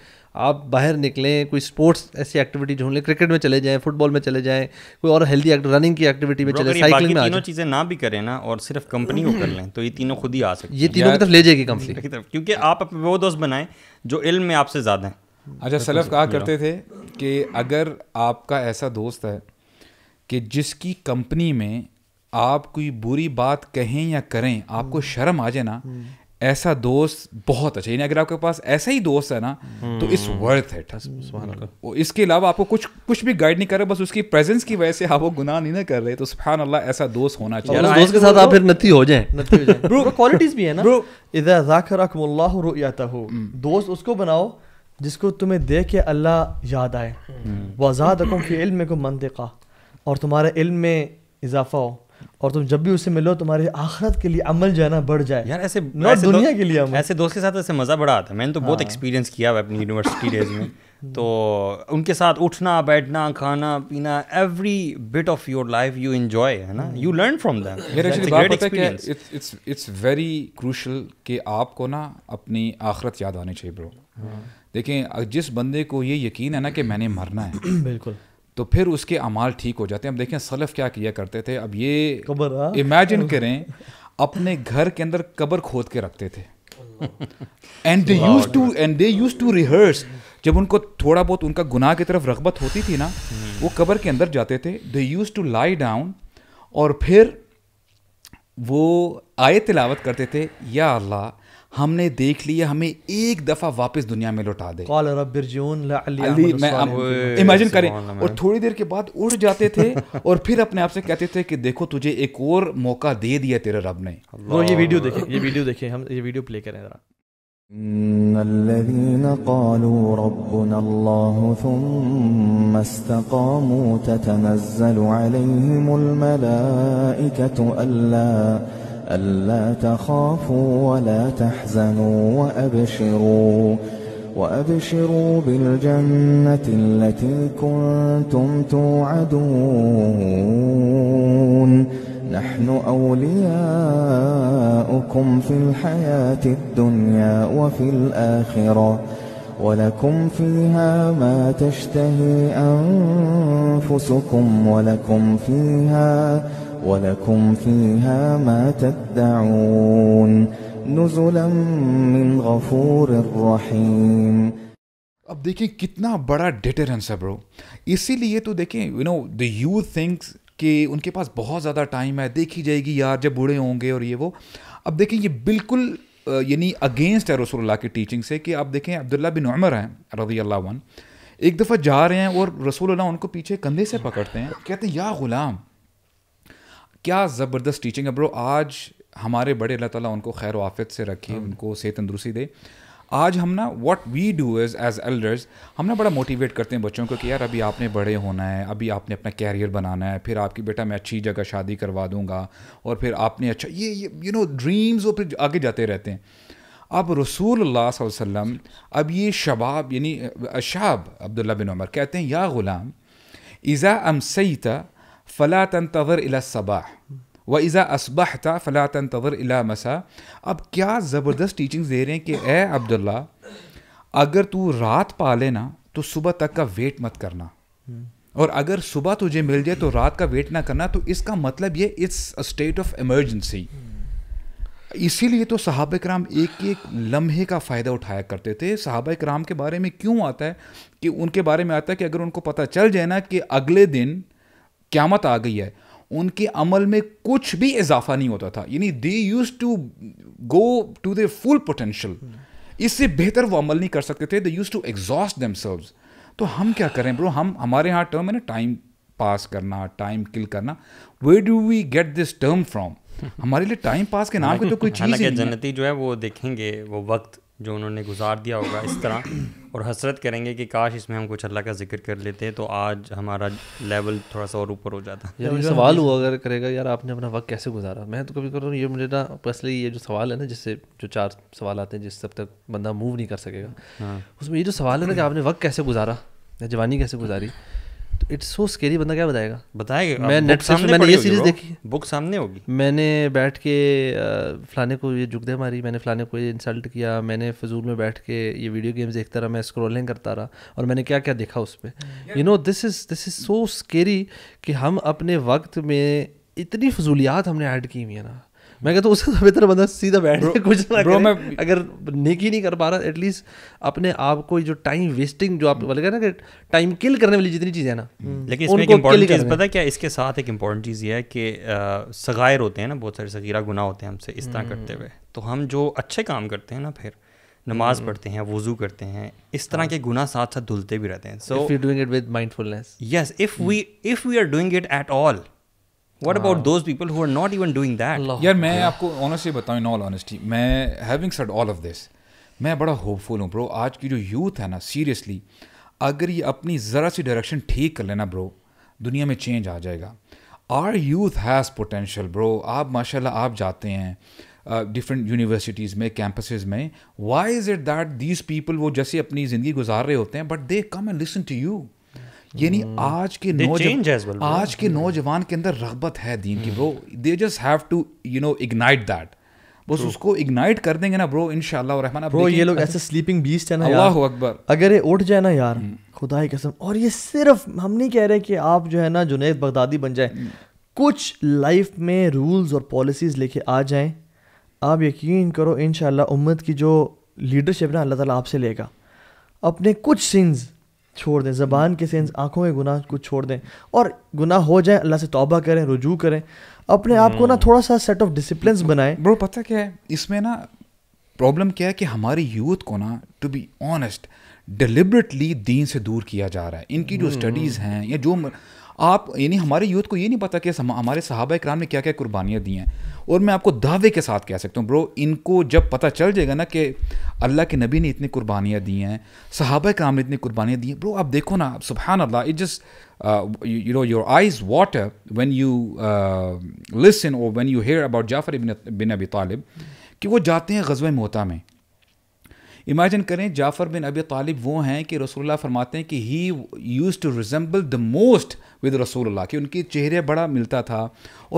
आप बाहर निकलें कोई स्पोर्ट्स ऐसी एक्टिविटी ढूंढ लें क्रिकेट में चले जाएं फुटबॉल में चले जाएं कोई और हेल्दी एक्ट रनिंग की एक्टिविटी में चले साइकिलिंग में तीनों चीज़ें ना भी करें ना और सिर्फ कंपनी को कर लें तो ये तीनों खुद ही आ सकते ये तीनों की तरफ ले जाएगी कंपनी की क्योंकि आप वो दोस्त बनाएं जो इल्म में आपसे ज़्यादा हैं अच्छा सलफ कहा करते थे कि अगर आपका ऐसा दोस्त है कि जिसकी कंपनी में आप कोई बुरी बात कहें या करें आपको शर्म आ जाए ना ऐसा दोस्त बहुत अच्छा यानी अगर आपके पास ऐसा ही दोस्त है ना तो इस वर्थ इट इसके अलावा आपको कुछ कुछ भी गाइड नहीं कर रहा बस उसकी प्रेजेंस की वजह से आप वो गुनाह नहीं ना कर रहे तो सुफान अल्लाह ऐसा दोस्त होना चाहिए दोस्त, दोस्त के साथ आप फिर नती हो जाए ब्रो क्वालिटीज भी है ना ब्रो इधर जाकरकुमुल्लाह रुयातहु hmm। दोस्त उसको बनाओ जिसको तुम्हें देख के अल्लाह याद आए hmm। वजाद फी इल्म को मनतिका और तुम्हारे इल्म में इजाफा हो और तुम जब भी उससे मिलो तुम्हारे आखरत के लिए अमल जो है ना बढ़ जाए यार ऐसे ऐसे दुनिया के लिए ऐसे दोस्त के साथ ऐसे मज़ा बड़ा आता है मैंने तो बहुत एक्सपीरियंस हाँ। किया हुआ अपनी यूनिवर्सिटी डेज में तो उनके साथ उठना बैठना खाना पीना every bit of your life you enjoy है ना you learn from them it's very crucial कि आपको ना अपनी आखरत याद आनी चाहिए ब्रो हाँ। देखें जिस बंदे को ये यकीन है ना कि मैंने मरना है बिल्कुल तो फिर उसके अमाल ठीक हो जाते हैं अब देखें सलफ क्या किया करते थे अब ये इमेजिन हाँ। करें अपने घर के अंदर कबर खोद के रखते थे and use to and use to rehearse जब उनको थोड़ा बहुत उनका गुनाह की तरफ रगबत होती थी ना हम्म। वो कबर के अंदर जाते थे they use to lie down और फिर वो आय तिलावत करते थे या अल्लाह हमने देख लिया हमें एक दफा वापस दुनिया में लौटा दे इमेजिन करें और थोड़ी देर के बाद उठ जाते थे और फिर अपने आप से कहते थे कि देखो तुझे एक और मौका दे दिया तेरे रब ने वो ये वीडियो देखे ये वीडियो देखे हम ये वीडियो प्ले करें जरा إن الذين قالوا ربنا الله ثم استقاموا تتنزل عليهم الملائكة ألا ألا تخافوا ولا تحزنوا وأبشروا وأبشروا بالجنة التي كنتم توعدون نحن أولياؤكم في الحياة الدنيا وفي الآخرة ولكم فيها ما تشتهي أنفسكم ولكم فيها ما ولكم فيها ما تدعون نزلا من غفور رحيم अब देखिए कितना बड़ा डिटरेंस है ब्रो इसीलिए तो देखें you know the you thinks कि उनके पास बहुत ज़्यादा टाइम है देखी जाएगी यार जब बूढ़े होंगे और ये वो अब देखें ये बिल्कुल यानी अगेंस्ट है रसोल्ला की टीचिंग से कि आप देखें अब्दुल्ला बिन उमर हैं रजी अल्लाह वन एक दफ़ा जा रहे हैं और रसूल उनको पीछे कंधे से पकड़ते हैं कहते हैं या ग़ुलाम क्या ज़बरदस्त टीचिंग है ब्रो आज हमारे बड़े अल्लाह ताला उनको खैर आफत से रखे हाँ। उनको सेहत तंदुरुस्ती दे आज हम ना what we do is as elders हम ना बड़ा मोटिवेट करते हैं बच्चों को कि यार अभी आपने बड़े होना है अभी आपने अपना कैरियर बनाना है फिर आपकी बेटा मैं अच्छी जगह शादी करवा दूंगा और फिर आपने अच्छा ये यू नो ड्रीम्स वो फिर आगे जाते रहते हैं अब रसूल वसल्लम अब ये शबाब यानी शाब अब्दुल्ला बिन उमर कहते हैं या ग़ुलाम इज़ा अम सईता फ़ला तंतवर इला सबाह व इज़ा असबाह था फ़ला तंतवर इला मसा अब क्या ज़बरदस्त टीचिंग्स दे रहे हैं कि ए अब्दुल्ला अगर तू रात पा लेना तो सुबह तक का वेट मत करना और अगर सुबह तुझे मिल जाए तो रात का वेट ना करना तो इसका मतलब ये it's a state of emergency इसीलिए तो साहब कराम एक एक लम्हे का फ़ायदा उठाया करते थे साहब कराम के बारे में क्यों आता है कि उनके बारे में आता है कि अगर उनको पता चल जाए ना कि अगले दिन क्यामत आ गई है उनके अमल में कुछ भी इजाफा नहीं होता था यानी they use to go to their full potential इससे बेहतर वो अमल नहीं कर सकते थे दे यूज टू एग्जॉस्ट दम तो हम क्या करें ब्रो हम हमारे यहाँ टर्म है ना टाइम पास करना टाइम किल करना where do we get this term from हमारे लिए टाइम पास के नाम पर तो कोई चीज़ जन्नती जो है वो देखेंगे वो वक्त जो उन्होंने गुजार दिया होगा इस तरह और हसरत करेंगे कि काश इसमें हम कुछ अल्लाह का जिक्र कर लेते तो आज हमारा लेवल थोड़ा सा और ऊपर हो जाता यार ये सवाल हुआ अगर करेगा यार आपने अपना वक्त कैसे गुजारा मैं तो कभी कर रहा हूँ ये मुझे ना पर्सनली ये जो सवाल है ना जिससे जो चार सवाल आते हैं जिस तब तक बंदा मूव नहीं कर सकेगा हाँ। उसमें ये जो सवाल है ना कि आपने वक्त कैसे गुजारा या जवानी कैसे गुजारी इट्स सो स्केरी बंदा क्या बताएगा बताएगा मैं नेटफ्लिक्स मैंने ये सीरीज देखी बुक सामने होगी मैंने बैठ के फलाने को ये जुगदे मारी मैंने फलाने को ये इंसल्ट किया मैंने फजूल में बैठ के ये वीडियो गेम्स देखता रहा मैं स्क्रोलिंग करता रहा और मैंने क्या क्या देखा उस पर you know this is this is so scary कि हम अपने वक्त में इतनी फजूलियात हमने ऐड की हुई है ना मैं कहता हूँ उससे तो बेहतर बंदा सीधा बैठ जाए कुछ ना ब्रो मैं अगर नेक ही नहीं कर पा रहा एटलीस्ट अपने आप को जो टाइम वेस्टिंग जो आप बोले ना कि टाइम किल करने वाली जितनी चीज़ें ना hmm. लेकिन इसमें चीज़ पता है क्या इसके साथ एक इम्पॉर्टेंट चीज़ ये है कि सगायर होते हैं ना बहुत सारे सगीरा गुना होते हैं हमसे इस तरह hmm. करते हुए तो हम जो अच्छे काम करते हैं ना फिर नमाज hmm. पढ़ते हैं वज़ू करते हैं इस तरह हाँ। के गुना साथ साथ धुलते भी रहते हैं so doing it with mindfulness yes if we if we are doing it at all What हाँ. about those people who are not even doing that? यार मैं आपको honestly बताऊँ in all honesty मैं having said all of this मैं बड़ा hopeful हूँ ब्रो आज की जो यूथ है ना seriously अगर ये अपनी ज़रा सी डायरेक्शन ठीक कर लेना ब्रो दुनिया में चेंज आ जाएगा our youth has potential bro आप माशाल्लाह आप जाते हैं डिफरेंट यूनिवर्सिटीज़ में कैंपसेस में why is it that these people वो जैसे अपनी ज़िंदगी गुजार रहे होते हैं but they come and listen to you यानी hmm. आज के नौजवान well, आज के hmm. नौजवान के अंदर रगबत है दीन की bro they just have to you know ignite that बस उसको इग्नाइट कर देंगे ना ब्रो इंशाल्लाह रहमान ब्रो ये लोग ऐसे स्लीपिंग बीस्ट है ना अल्लाह अकबर अगर ये उठ जाए ना यार hmm. खुदा की कसम और ये सिर्फ हम नहीं कह रहे कि आप जो है ना जुनेद बगदादी बन जाए कुछ लाइफ में रूल्स और पॉलिसीज लेके आ जाएं आप यकीन करो इन उम्मत की जो लीडरशिप ना अल्लाह ताला आपसे लेगा अपने कुछ सिंस छोड़ दें ज़बान के सेंस आंखों के गुनाह को छोड़ दें और गुनाह हो जाए अल्लाह से तौबा करें रुजू करें अपने आप को ना हम्म। थोड़ा सा सेट ऑफ डिसिप्लिन बनाएं ब्रो पता क्या है इसमें ना प्रॉब्लम क्या है कि हमारे यूथ को ना टू बी ऑनेस्ट डिलिब्रेटली दीन से दूर किया जा रहा है इनकी जो स्टडीज़ हम्म, हम्म। हैं या जो आप यानी हमारे यूथ को ये नहीं पता कि हमारे सहाबा कराम ने क्या क्या कुर्बानियाँ दी हैं और मैं आपको दावे के साथ कह सकता हूँ ब्रो इनको जब पता चल जाएगा ना कि अल्लाह के नबी ने इतनी कुर्बानियाँ दी हैं साहबा कराम ने इतनी कुर्बानियाँ दी हैं ब्रो आप देखो ना सुबहान अल्लाह it just you know your eyes water when you listen और when you hear about Jafar bin Abi Talib कि वो जाते हैं गजब मोहता में इमेजिन करें जाफ़र बिन अबी तालिब वो हैं कि रसूलुल्लाह फरमाते हैं कि he used to resemble the most with रसूलुल्लाह कि उनके चेहरे बड़ा मिलता था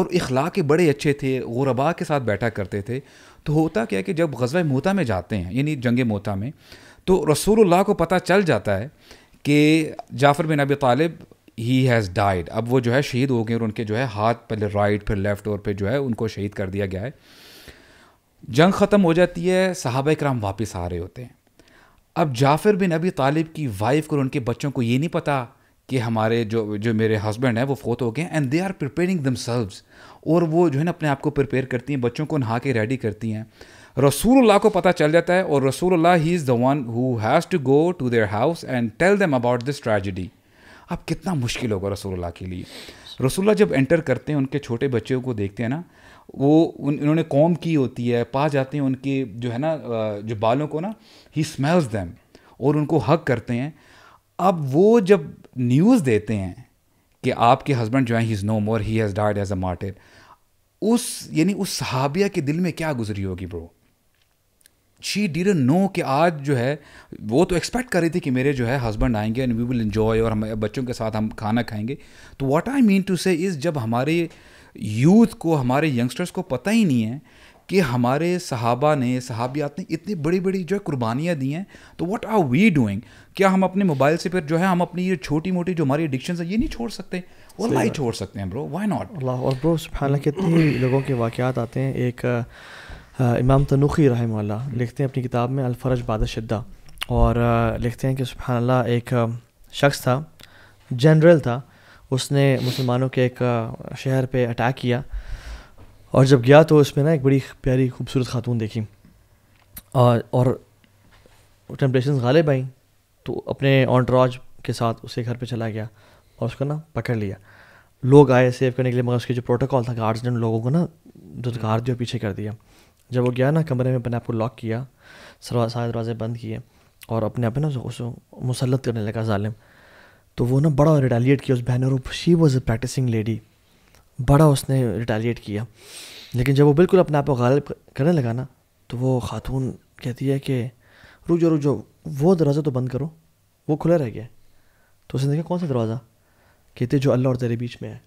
और इखलाक बड़े अच्छे थे गुरबा के साथ बैठा करते थे तो होता क्या कि जब गजवा मोता में जाते हैं यानी जंग मोता में तो रसूलुल्लाह को पता चल जाता है कि Jafar bin Abi Talib he has died अब वो जो है शहीद हो गए और उनके जो है हाथ पहले राइट फिर लेफ़्ट और फिर जो है उनको शहीद कर दिया गया है जंग ख़त्म हो जाती है साहब कराम वापस आ रहे होते हैं अब जाफ़िर बिन अभी तालिब की वाइफ को उनके बच्चों को ये नहीं पता कि हमारे जो जो मेरे हस्बैंड हैं वो फोत हो गए and they are preparing themselves और वो जो है ना अपने आप को प्रिपेयर करती हैं बच्चों को नहा के रेडी करती हैं रसूलुल्लाह को पता चल जाता है और रसूलुल्लाह he is the one who has to go to their house and tell them about this tragedy अब कितना मुश्किल होगा रसूलुल्लाह के लिए रसूलुल्लाह जब एंटर करते हैं उनके छोटे बच्चों को देखते हैं ना वो उन उन्होंने कॉम की होती है पा जाते हैं उनके जो है ना जो बालों को ना ही स्मेल्स दैम और उनको हक करते हैं अब वो जब न्यूज़ देते हैं कि आपके हस्बैंड जो है he is no more he has डार्ड एज अ मार्टिर उस यानी उस सहाबिया के दिल में क्या गुजरी होगी ब्रो शी डिड नो कि आज जो है वो तो एक्सपेक्ट कर रही थी कि मेरे जो है हस्बैंड आएंगे एंड वी विल इन्जॉय और हम बच्चों के साथ हम खाना खाएंगे तो what I mean to say is जब हमारे यूथ को हमारे यंगस्टर्स को पता ही नहीं है कि हमारे सहाबा ने सहाबियात ने इतनी बड़ी बड़ी जो है कुर्बानियाँ दी हैं तो वट आर वी डूइंग क्या हम अपने मोबाइल से फिर जो है हम अपनी ये छोटी मोटी जो हमारी एडिक्शन है ये नहीं छोड़ सकते वो ही छोड़ सकते हैं ब्रो वाई नॉट अल्लाह और ब्रो सुबहाना इतने लोगों के वाक़ आते हैं एक आ, इमाम तनुखी रहम लिखते हैं अपनी किताब में अलफरज बाद शद्दा और आ, लिखते हैं कि सुबहानल्ला एक शख्स था जनरल था उसने मुसलमानों के एक शहर पे अटैक किया और जब गया तो उसमें ना एक बड़ी प्यारी खूबसूरत खातून देखी और और टेम्पलेशन गालिब आई तो अपने ऑनट्रॉज के साथ उसके घर पे चला गया और उसको ना पकड़ लिया लोग आए सेव करने के लिए मगर उसके जो प्रोटोकॉल था गार्ड्स ने लोगों को ना दुदगार दिया हम्म। पीछे कर दिया जब वो गया ना कमरे में अपने आप को लॉक किया सारे दरवाजे बंद किए और अपने आप ना उसको मुसलत करने लगा ालिम तो वो ना बड़ा रिटेलिएट किया उस और she was a practicing lady बड़ा उसने रिटेलिएट किया लेकिन जब वो बिल्कुल अपने आप को गालिब करने लगा ना तो वो खातून कहती है कि रुक जाओ रुक जाओ वो दरवाज़ा तो बंद करो वो खुला रह गया तो उसने देखा कौन सा दरवाज़ा कहते जो अल्लाह और तेरे बीच में है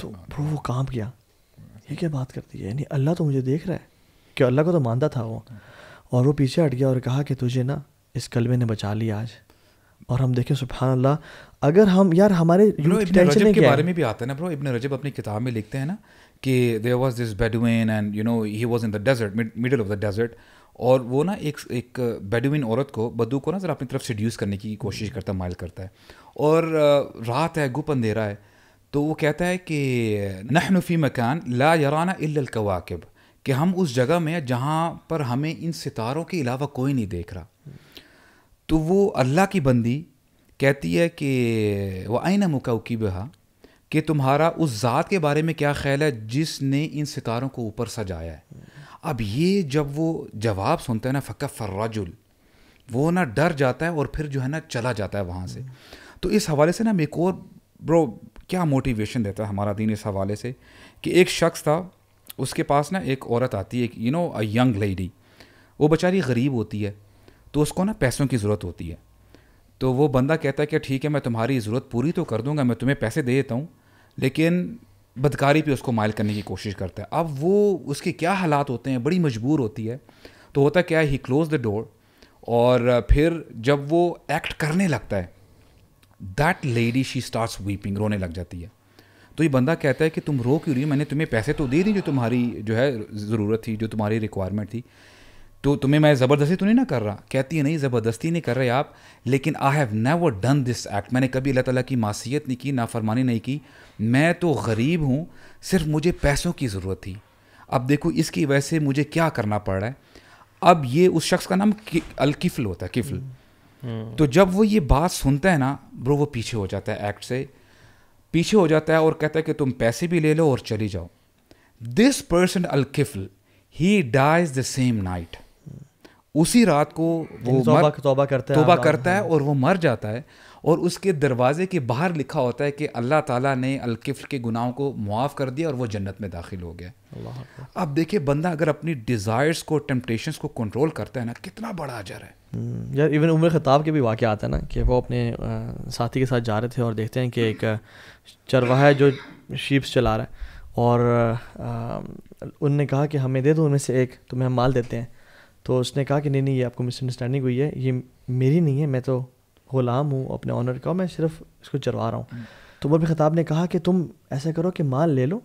तो ब्रो वो काम किया ये क्या बात करती है यानी अल्लाह तो मुझे देख रहा है क्यों अल्लाह को तो मानता था वो हम्म। और वो पीछे हट गया और कहा कि तुझे ना इस कलबे ने बचा लिया आज और हम देखें सुबहान अल्लाह अगर हम यार हमारे टेंशन के बारे में भी आता है ना ब्रो इब्न रजब अपनी किताब में लिखते हैं ना कि there was this Bedouin and you know he was in the desert middle of the desert और वो ना एक एक बेडविन औरत को बदू को ना ज़रा अपनी तरफ सड्यूस करने की कोशिश करता है माइल करता है और रात है गुप अंधेरा है तो वो कहता है कि नहनफ़ी मकान ला याराना इलकवाकब कि हम उस जगह में जहाँ पर हमें इन सितारों के अलावा कोई नहीं देख रहा तो वो अल्लाह की बंदी कहती है कि वह मुका उकी बहा कि तुम्हारा उस ज़ात के बारे में क्या ख्याल है जिसने इन सितारों को ऊपर सजाया है अब ये जब वो जवाब सुनते हैं ना फ़क्का फर्राजुल वो ना डर जाता है और फिर जो है ना चला जाता है वहाँ से तो इस हवाले से ना एक और ब्रो क्या मोटिवेशन देता है हमारा दिन इस हवाले से कि एक शख्स था उसके पास ना एक औरत आती है you know a young lady वो बेचारी गरीब होती है तो उसको ना पैसों की ज़रूरत होती है तो वो बंदा कहता है कि ठीक है मैं तुम्हारी ज़रूरत पूरी तो कर दूंगा मैं तुम्हें पैसे दे देता हूँ लेकिन बदकारी पे उसको माइल करने की कोशिश करता है अब वो उसके क्या हालात होते हैं बड़ी मजबूर होती है तो होता क्या है ही क्लोज द डोर और फिर जब वो एक्ट करने लगता है that lady she start weeping रोने लग जाती है तो ये बंदा कहता है कि तुम रो क्यों रही हो मैंने तुम्हें पैसे तो दे दी जो तुम्हारी जो है ज़रूरत थी जो तुम्हारी रिक्वायरमेंट थी तो तुम्हें मैं ज़बरदस्ती तो नहीं ना कर रहा कहती है नहीं ज़बरदस्ती नहीं कर रहे आप लेकिन I have never done this act मैंने कभी अल्लाह ताला की मासीत नहीं की नाफरमानी नहीं की मैं तो गरीब हूँ सिर्फ मुझे पैसों की ज़रूरत थी अब देखो इसकी वजह से मुझे क्या करना पड़ रहा है अब ये उस शख्स का नाम अलकिफल होता है किफल तो जब वो ये बात सुनता है ना ब्रो वो पीछे हो जाता है एक्ट से पीछे हो जाता है और कहता है कि तुम पैसे भी ले लो और चली जाओ this person Alkifl he dies the same night उसी रात को वो मर तौबा करता है तौबा करता है और वो मर जाता है और उसके दरवाजे के बाहर लिखा होता है कि अल्लाह ताला ने अलकिफ्र के गुनाहों को मुआफ़ कर दिया और वो जन्नत में दाखिल हो गया अब देखिए बंदा अगर अपनी डिज़ायर्स को टेम्पटेशन को कंट्रोल करता है ना कितना बड़ा अजर है हम्म, यार इवन उम्र ख़ताब के भी वाक़ आता है ना कि वो अपने साथी के साथ जा रहे थे और देखते हैं कि एक चरवाहा है जो शीप्स चला रहा है और उनने कहा कि हमें दे दो उनमें से एक तुम्हें हम माल देते हैं तो उसने कहा कि नहीं नहीं ये आपको मिसअंडरस्टैंडिंग हुई है ये मेरी नहीं है मैं तो गुलाम हूँ अपने ऑनर का मैं सिर्फ इसको चलवा रहा हूँ हम्म। तो उमर खताब ने कहा कि तुम ऐसा करो कि माल ले लो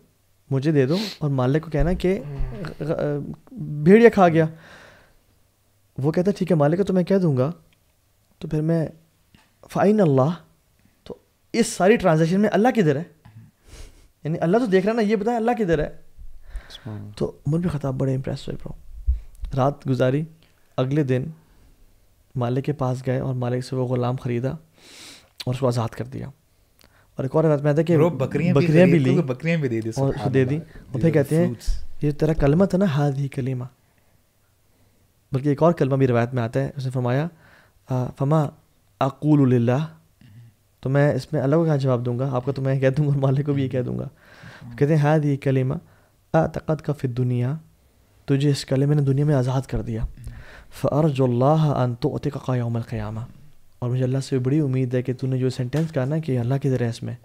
मुझे दे दो और मालिक को कहना कि हम्म। भेड़िया खा गया वो कहता ठीक है मालिक तो मैं कह दूँगा तो फिर मैं फ़ाइन अल्लाह तो इस सारी ट्रांजेक्शन में अल्लाह किधर है यानी अल्लाह तो देख रहा है ना ये बताएं अल्लाह किधर है तो उमर खताब बड़े इंप्रेस हुए ब्रो रात गुजारी अगले दिन मालिक के पास गए और मालिक से वो ग़ुलाम ख़रीदा और उसको आज़ाद कर दिया और एक और बात में था कि बकरियां बकरियां भी, ली बकरियां भी दे दी और उसको दे दी और फिर कहते हैं ये तेरा कलमा था ना हाद ही कलीमा बल्कि एक और कलमा भी रवायत में आता है उसने फरमाया फमा अकूल तो मैं इसमें अलग का जवाब दूंगा आपको तो मैं कह दूंगा और मालिक को भी ये कह दूंगा कहते हैं हाथ ही कलीमा अतकत का फिर दुनिया तुझे इस कले मैंने दुनिया में आज़ाद कर दिया फ़र्जल्लान तो अतकायाम क़्यामा और मुझे अल्लाह से बड़ी उम्मीद है कि तूने जो सेंटेंस कहा ना कि अल्लाह की दरस इसमें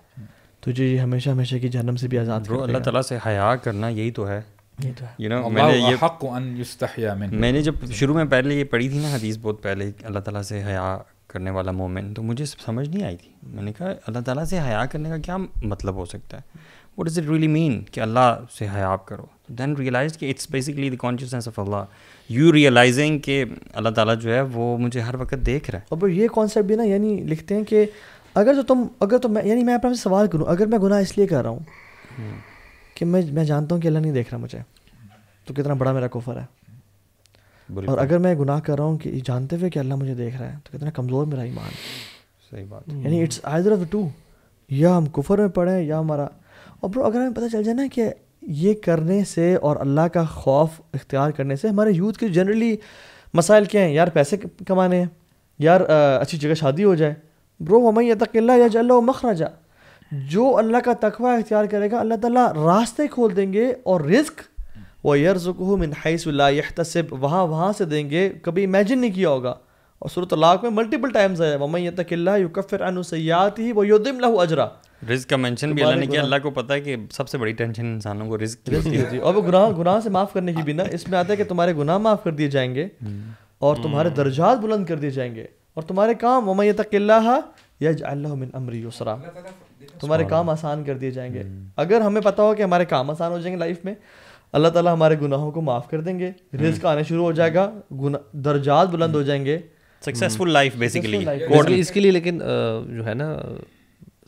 तुझे ये हमेशा हमेशा की जन्म से भी आज़ाद करो अल्लाह तला से हया करना यही तो है ये तो है you know, मैंने ये मैंने जब शुरू में पहले ये पढ़ी थी ना हदीस बहुत पहले अल्लाह तला से हया करने वाला मोमेंट तो मुझे समझ नहीं आई थी मैंने कहा अल्लाह तला से हया करने का क्या मतलब हो सकता है what is it really mean कि अल्लाह से हया करो then realized कि it's basically the consciousness of Allah you realizing कि अल्लाह ताला जो है वो मुझे हर वक्त देख रहा है और ये कॉन्सेप्ट भी ना यानी लिखते हैं कि अगर तो तुम अगर तो मैं यानी मैं अपने सवाल करूँ अगर मैं गुनाह इसलिए कर रहा हूँ कि मैं मैं जानता हूँ कि अल्लाह नहीं देख रहा मुझे तो कितना बड़ा मेरा कुफर है और अगर मैं गुनाह कर रहा हूँ कि जानते हुए कि अल्लाह मुझे देख रहा है तो कितना कमज़ोर मेरा ईमान सही बात यानी इट्स आइदर ऑफ टू या हम कुफर में पढ़े या हमारा और ब्रो अगर हमें पता चल जाए ना कि ये करने से और अल्लाह का खौफ इख्तियार करने से हमारे यूथ के जनरली मसाइल क्या हैं यार पैसे कमाने हैं यार आ, अच्छी जगह शादी हो जाए ब्रो वमैया तकल्ला या जल्ला मखराजा जो अल्लाह का तकवा इख्तियार करेगा अल्लाह ताला रास्ते खोल देंगे और रिस्क व यरजुकह मिन हईसब वहाँ वहाँ से देंगे कभी इमेजिन नहीं किया होगा और सूरत तलाक में मल्टीपल टाइम्स आया वमैया तकल्ला युकफ़िर अनु ही व योदिम लहू अजरा रिस्क का मेंशन भी अल्लाह ने किया अल्लाह को पता है कि सबसे बड़ी टेंशन इंसानों को रिस्क की होती है और वो गुनाह गुनाह से माफ़ करने की भी ना इसमें आता है कि तुम्हारे गुनाह माफ़ कर दिए जाएंगे हम्म। और तुम्हारे हम्म। दर्जात बुलंद कर दिए जाएंगे और तुम्हारे काम वमय तकिल्ला या मिन अमरी उसरा तुम्हारे काम आसान कर दिए जाएंगे हम्म। अगर हमें पता हो कि हमारे काम आसान हो जाएंगे लाइफ में अल्लाह ताला हमारे गुनाहों को माफ़ कर देंगे रिस्क आने शुरू हो जाएगा गुना दर्जात बुलंद हो जाएंगे सक्सेसफुल लाइफ बेसिकली इसके लिए लेकिन जो है ना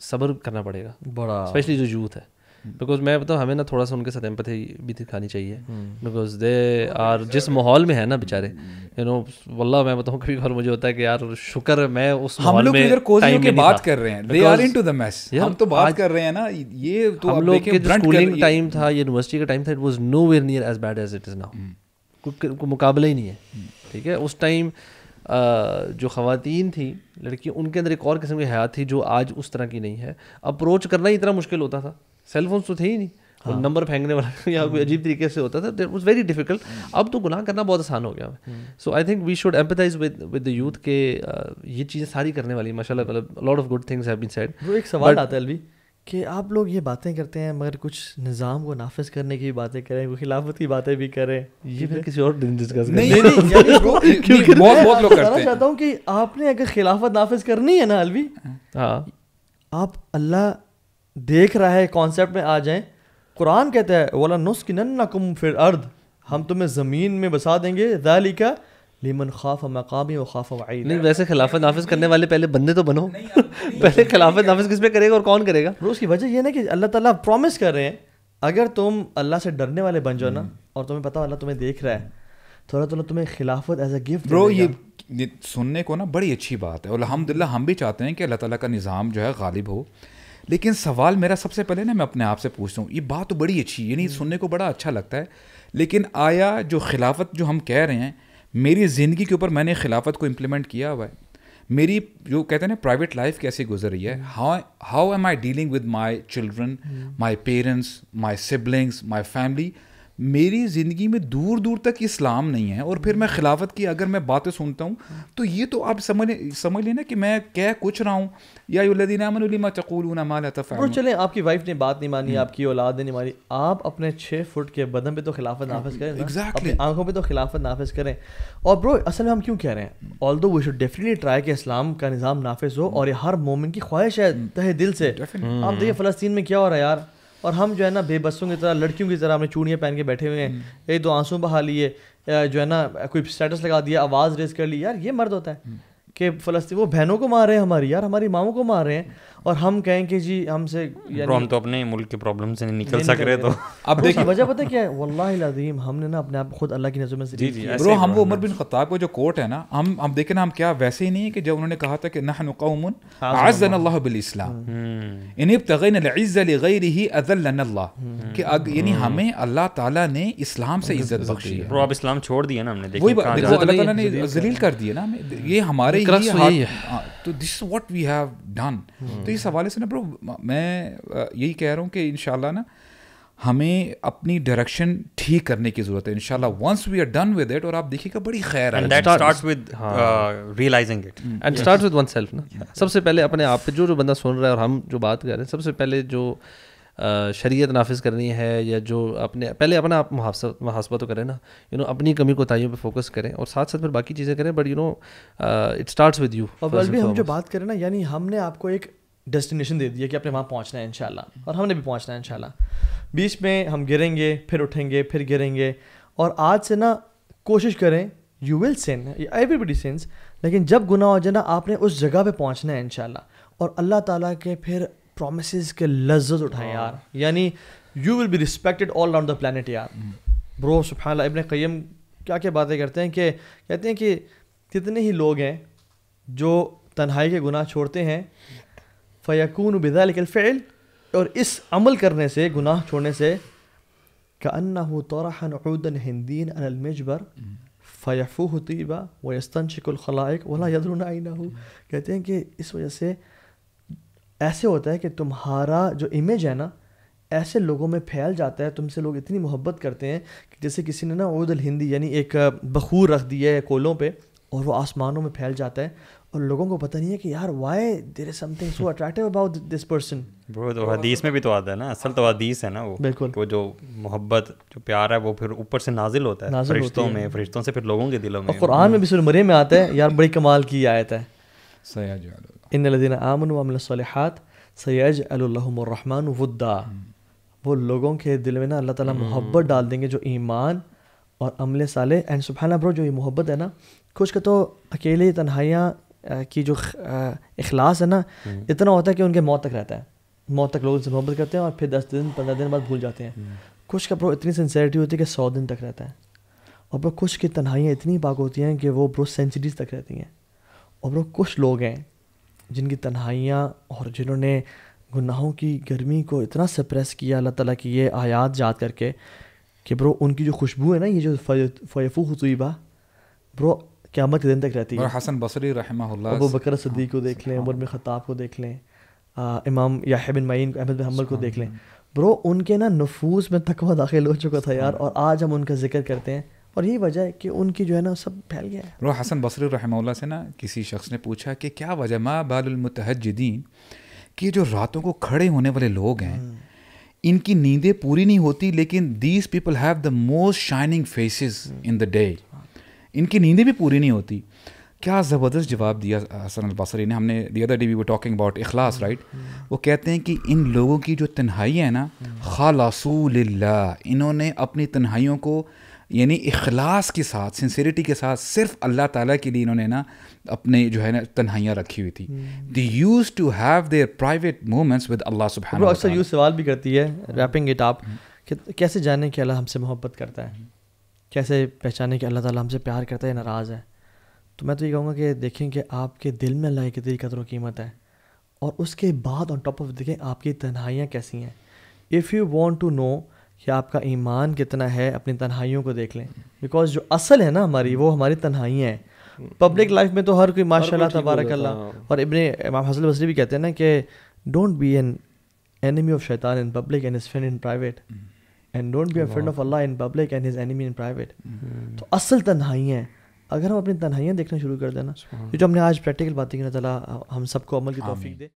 सब्र करना पड़ेगा बड़ा स्पेशली जो यूथ है बिकॉज मैं बताऊँ हमें ना थोड़ा सा उनके साथ एम्पथी भी दिखानी चाहिए बिकॉज दे आर जिस माहौल में है ना बेचारे यू नो वल्ला मैं बताऊँ कभी घर मुझे होता है कि यार शुक्र मैं उस हम लोग इधर कोजियों की बात कर रहे हैं they are into the mess हम तो बात कर रहे हैं ना ये तो हम लोग के स्कूलिंग टाइम था यूनिवर्सिटी का टाइम था it was nowhere near as bad as it is now कोई मुकाबला ही नहीं है हम्म। ठीक है उस टाइम जो खातन थी लड़की उनके अंदर एक और किस्म की हयात थी जो आज उस तरह की नहीं है अप्रोच करना ही इतना मुश्किल होता था सेलफोन्स तो थे ही नहीं हाँ। नंबर फेंकने वाला या कोई अजीब तरीके से होता था वॉज वेरी डिफिकल्ट अब तो गुनाह करना बहुत आसान हो गया so I think we should empathise with with the youth के ये चीज़ें सारी करने वाली माशाल्लाह मतलब lot of good things have been said वो एक सवाल But, आता है अलवी कि आप लोग ये बातें करते हैं मगर कुछ निज़ाम को नाफिज करने की बातें करें कोई खिलाफत की बातें भी करें ये फिर किसी और दिन डिस्कस नहीं नहीं, नहीं, नहीं, बहुत बहुत लोग करते हैं चाहता हूँ कि आपने अगर खिलाफत नाफिज करनी है ना अलवी हाँ आप अल्लाह देख रहा है कॉन्सेप्ट में आ जाएं कुरान कहता है वाला नुस्किन फिर अर्द हम तुम्हें ज़मीन में बसा देंगे दालिका लीमन खाफ मकामी व खाफ वाई नहीं वैसे खिलाफत नाफिज करने वाले पहले बंदे तो बनो पहले खिलाफत नाफिज किस पे करेगा और कौन करेगा ब्रो उसकी वजह यह ना कि अल्लाह ताला प्रॉमिस कर रहे हैं अगर तुम अल्लाह से डरने वाले बन जाओ ना हम्म। और तुम्हें पता अल्लाह तुम्हें देख रहा है तो थोड़ा तुम्हें खिलाफत एज अ गिफ्ट ब्रो ये सुनने को ना बड़ी अच्छी बात है और अलहमदिल्ला हम भी चाहते हैं कि अल्लाह ताला का निज़ाम जो है गालिब हो लेकिन सवाल मेरा सबसे पहले ना मैं अपने आप से पूछता हूँ ये बात तो बड़ी अच्छी यानी सुनने को बड़ा अच्छा लगता है लेकिन आया जो खिलाफत जो हम कह रहे हैं मेरी ज़िंदगी के ऊपर मैंने खिलाफत को इम्प्लीमेंट किया हुआ है मेरी जो कहते हैं ना प्राइवेट लाइफ कैसे गुजर रही है how how am I dealing with my children my parents my siblings my family मेरी ज़िंदगी में दूर दूर तक इस्लाम नहीं है और फिर मैं खिलाफत की अगर मैं बातें सुनता हूँ तो ये तो आप समझ समझ लेना कि मैं क्या कुछ रहा हूँ यादीन चकूल और चले आपकी वाइफ ने बात नहीं मानी हम्म। आपकी औलाद ने नहीं मानी आप अपने छः फुट के बदन पे तो खिलाफत हाँ, नाफज करें एग्जैक्टली आंखों पे तो खिलाफत नाफज करें और ब्रो असल में हम क्यों कह रहे हैं ऑल दो वी शुड डेफिनेटली ट्राई कि इस्लाम का निज़ाम नाफिज हो हम्म। और ये हर मोमिन की ख्वाहिश है हम्म। तहे दिल से आप देखिए फ़लस्तीन में क्या हो रहा है यार और हम जो है ना बेबसों की तरह लड़कियों की तरह हमने चूड़ियाँ पहन के बैठे हुए हैं एक हम्म। दो आंसू बहा लिए जो है ना कोई स्टेटस लगा दिया आवाज़ रेज कर ली यार ये मर्द होता है हम्म। कि फलस्ती वो बहनों को मार रहे हैं हमारी यार हमारी माओं को मार रहे हैं और हम कहें कि जी हमसे हम तो अपने मुल्क के प्रॉब्लम से नहीं निकल सक रहे तो अब देखिए वजह पता क्या है वल्लाजीम हमने ना अपने आप खुद अल्लाह की नज़र में जी जी ब्रो हम वो उमर बिन खत्ताब को जो कोर्ट है ना हम हम देखें ना हम क्या वैसे ही नहीं है कि जब उन्होंने कहा था कि नहन कौमन आज़न अल्लाह बिल इस्लाम इन इब्तगैन अल गैर ही अदलन अल्लाह हम्म। कि यानी हम्म। हमें अल्लाह ताला ने इस्लाम से इज्जत बख्शी है ब्रो अब इस्लाम छोड़ दिया ना हमने वही अल्लाह ताला ने जलील कर दिया ना ये हमारे ही तो this what we have done तो इस हवाले से ना ब्रो मैं यही कह रहा हूँ कि इन ना हमें अपनी डायरेक्शन ठीक करने की जरूरत है इनशाला once we are done with it और आप देखिएगा बड़ी खैर realising it and start with self ना सबसे पहले अपने आप पे जो जो बंदा सुन रहा है और हम जो बात कर रहे हैं सबसे पहले जो शरीयत नाफिज करनी है या जो अपने पहले अपना आप मुहासबा तो करें ना यू नो अपनी कमी कोताहियों पे फोकस करें और साथ साथ फिर बाकी चीज़ें करें but you know it starts with you और हम जो बात करें ना यानी हमने आपको एक डेस्टिनेशन दे दिया कि आपने वहाँ पहुँचना है इनशाला और हमने भी पहुँचना है इनशाला बीच में हम गिरेंगे फिर उठेंगे फिर गिरेंगे और आज से ना कोशिश करें you will see everybody sense लेकिन जब गुना हो जाए ना आपने उस जगह पे पहुँचना है इनशाला और अल्लाह ताला के फिर प्रोमिस के लज्जत उठाएं हाँ। यार यानी you will be respected all around the planet यार ब्रो सुबहान इबन कैम क्या क्या बातें करते हैं कि कहते हैं कि कितने ही लोग हैं जो तन्हाई के गुनाह छोड़ते हैं फ़यकून बदालफ़ल और इस अमल करने से गुनाह छोड़ने से कन्ना अन्ना हो तोराहदन हिंदीन अनलमजबर वस्तन शिकुलखलाइक वला यदरून हो कहते हैं कि इस वजह से ऐसे होता है कि तुम्हारा जो इमेज है ना ऐसे लोगों में फैल जाता है तुमसे लोग इतनी मोहब्बत करते हैं कि जैसे किसी ने ना उदल हिंदी यानी एक बखूर रख दिया है कोलों पे और वो आसमानों में फैल जाता है और लोगों को पता नहीं है कि यार why there is something so attractive about this person bro तो हदीस में भी तो आता है ना असल तो हदीस है ना वो बिल्कुल वो जो मोहब्बत जो प्यार है वो फिर ऊपर से नाजिल होता है नाजिल फरिश्तों में फरिश्तों से फिर लोगों के दिलों में कुरान में भी सुर मरे में आता है यार बड़ी कमाल की आयत है सयाज इन लदीन आमन वमिलसलिहात सयाज अलहमान वद्दा वो लोगों के दिल में ना अल्लाह ताला हम्म। मोहब्बत डाल देंगे जो ईमान और अमले साले एंड सुबहाना ब्रो जो ये मोहब्बत है ना कुछ का तो अकेले तन्हाइयाँ की जो अखलास है ना हम्म। इतना होता है कि उनके मौत तक रहता है मौत तक लोग उनसे मोहब्बत करते हैं और फिर दस दिन पंद्रह दिन बाद भूल जाते हैं कुछ हम्म। का ब्रो इतनी सेंसेरिटी होती है कि सौ दिन तक रहता है और ब्रो कुछ की तन्हाइयाँ इतनी पाक होती हैं कि वो ब्रो सेंचुरीज तक रहती हैं और ब्रो कुछ लोग हैं जिनकी तन्हाइयाँ और जिन्होंने गुनाहों की गर्मी को इतना सप्रेस किया अल्लाह ताला की ये आयात याद करके कि ब्रो उनकी जो खुशबू है ना ये जो फयफू खुतूबा ब्रो क्यामत के दिन तक रहती है हसन बसरी रहमा अबू बकर सद्दीक को देख लें उमर बिन ख़ताब को देख लें इमाम याह बिन मईन अहमद बिन हमल को देख लें ब्रो उनके ना नफूस में तकवा दाखिल हो चुका था यार और आज हम उनका जिक्र करते हैं और यही वजह है कि उनकी जो है ना सब फैल गया है ब्रो हसन बसरी रहमल्ला से ना किसी शख्स ने पूछा कि क्या वजह माँ बालमतहदीन कि जो रातों को खड़े होने वाले लोग हैं हम्म। इनकी नींदें पूरी नहीं होती लेकिन these people have the most shining faces in the day इनकी नींदें भी पूरी नहीं होती क्या ज़बरदस्त जवाब दिया हसन अलबासरी ने हमने the other day we talking about इखलास राइट हम्म, हम्म। वो कहते हैं कि इन लोगों की जो तन्हाई है ना हम्म। खालासूल इन्होंने अपनी तन्हाइयों को यानी इखलास के साथ सिंसेरिटी के साथ सिर्फ अल्लाह ताला के लिए इन्होंने ना अपने जो है ना तन्हाइयाँ रखी हुई थी they used to have their private moments with Allah सुबह अक्सर सवाल भी करती है रैपिंग इट आप कैसे जाने कि अल्लाह हमसे मोहब्बत करता है कैसे पहचाने कि अल्लाह ताला हमसे प्यार करता है नाराज़ है तो मैं तो ये कहूँगा कि देखें कि आपके दिल में अल्लाह कितनी कदर कीमत है और उसके बाद ऑन टॉप ऑफ देखें आपकी तन्हाइयाँ कैसी हैं if you want to know कि आपका ईमान कितना है अपनी तन्हाइयों को देख लें बिकॉज जो असल है ना हमारी वो हमारी तन्हाइयाँ हैं पब्लिक लाइफ में तो हर कोई माशाल्लाह तबारक अल्लाह हाँ। और इबन इमाम हसन बसरी भी कहते हैं ना कि don't be an enemy of शैतान in public and his friend in private and don't be friend of Allah in public and his enemy in private तो असल तन्हाइयाँ हैं अगर हम अपनी तन्हाइयाँ देखना शुरू कर देना जो हमने आज प्रैक्टिकल बातें की ना तला हम सबको अमल की तोफीक दे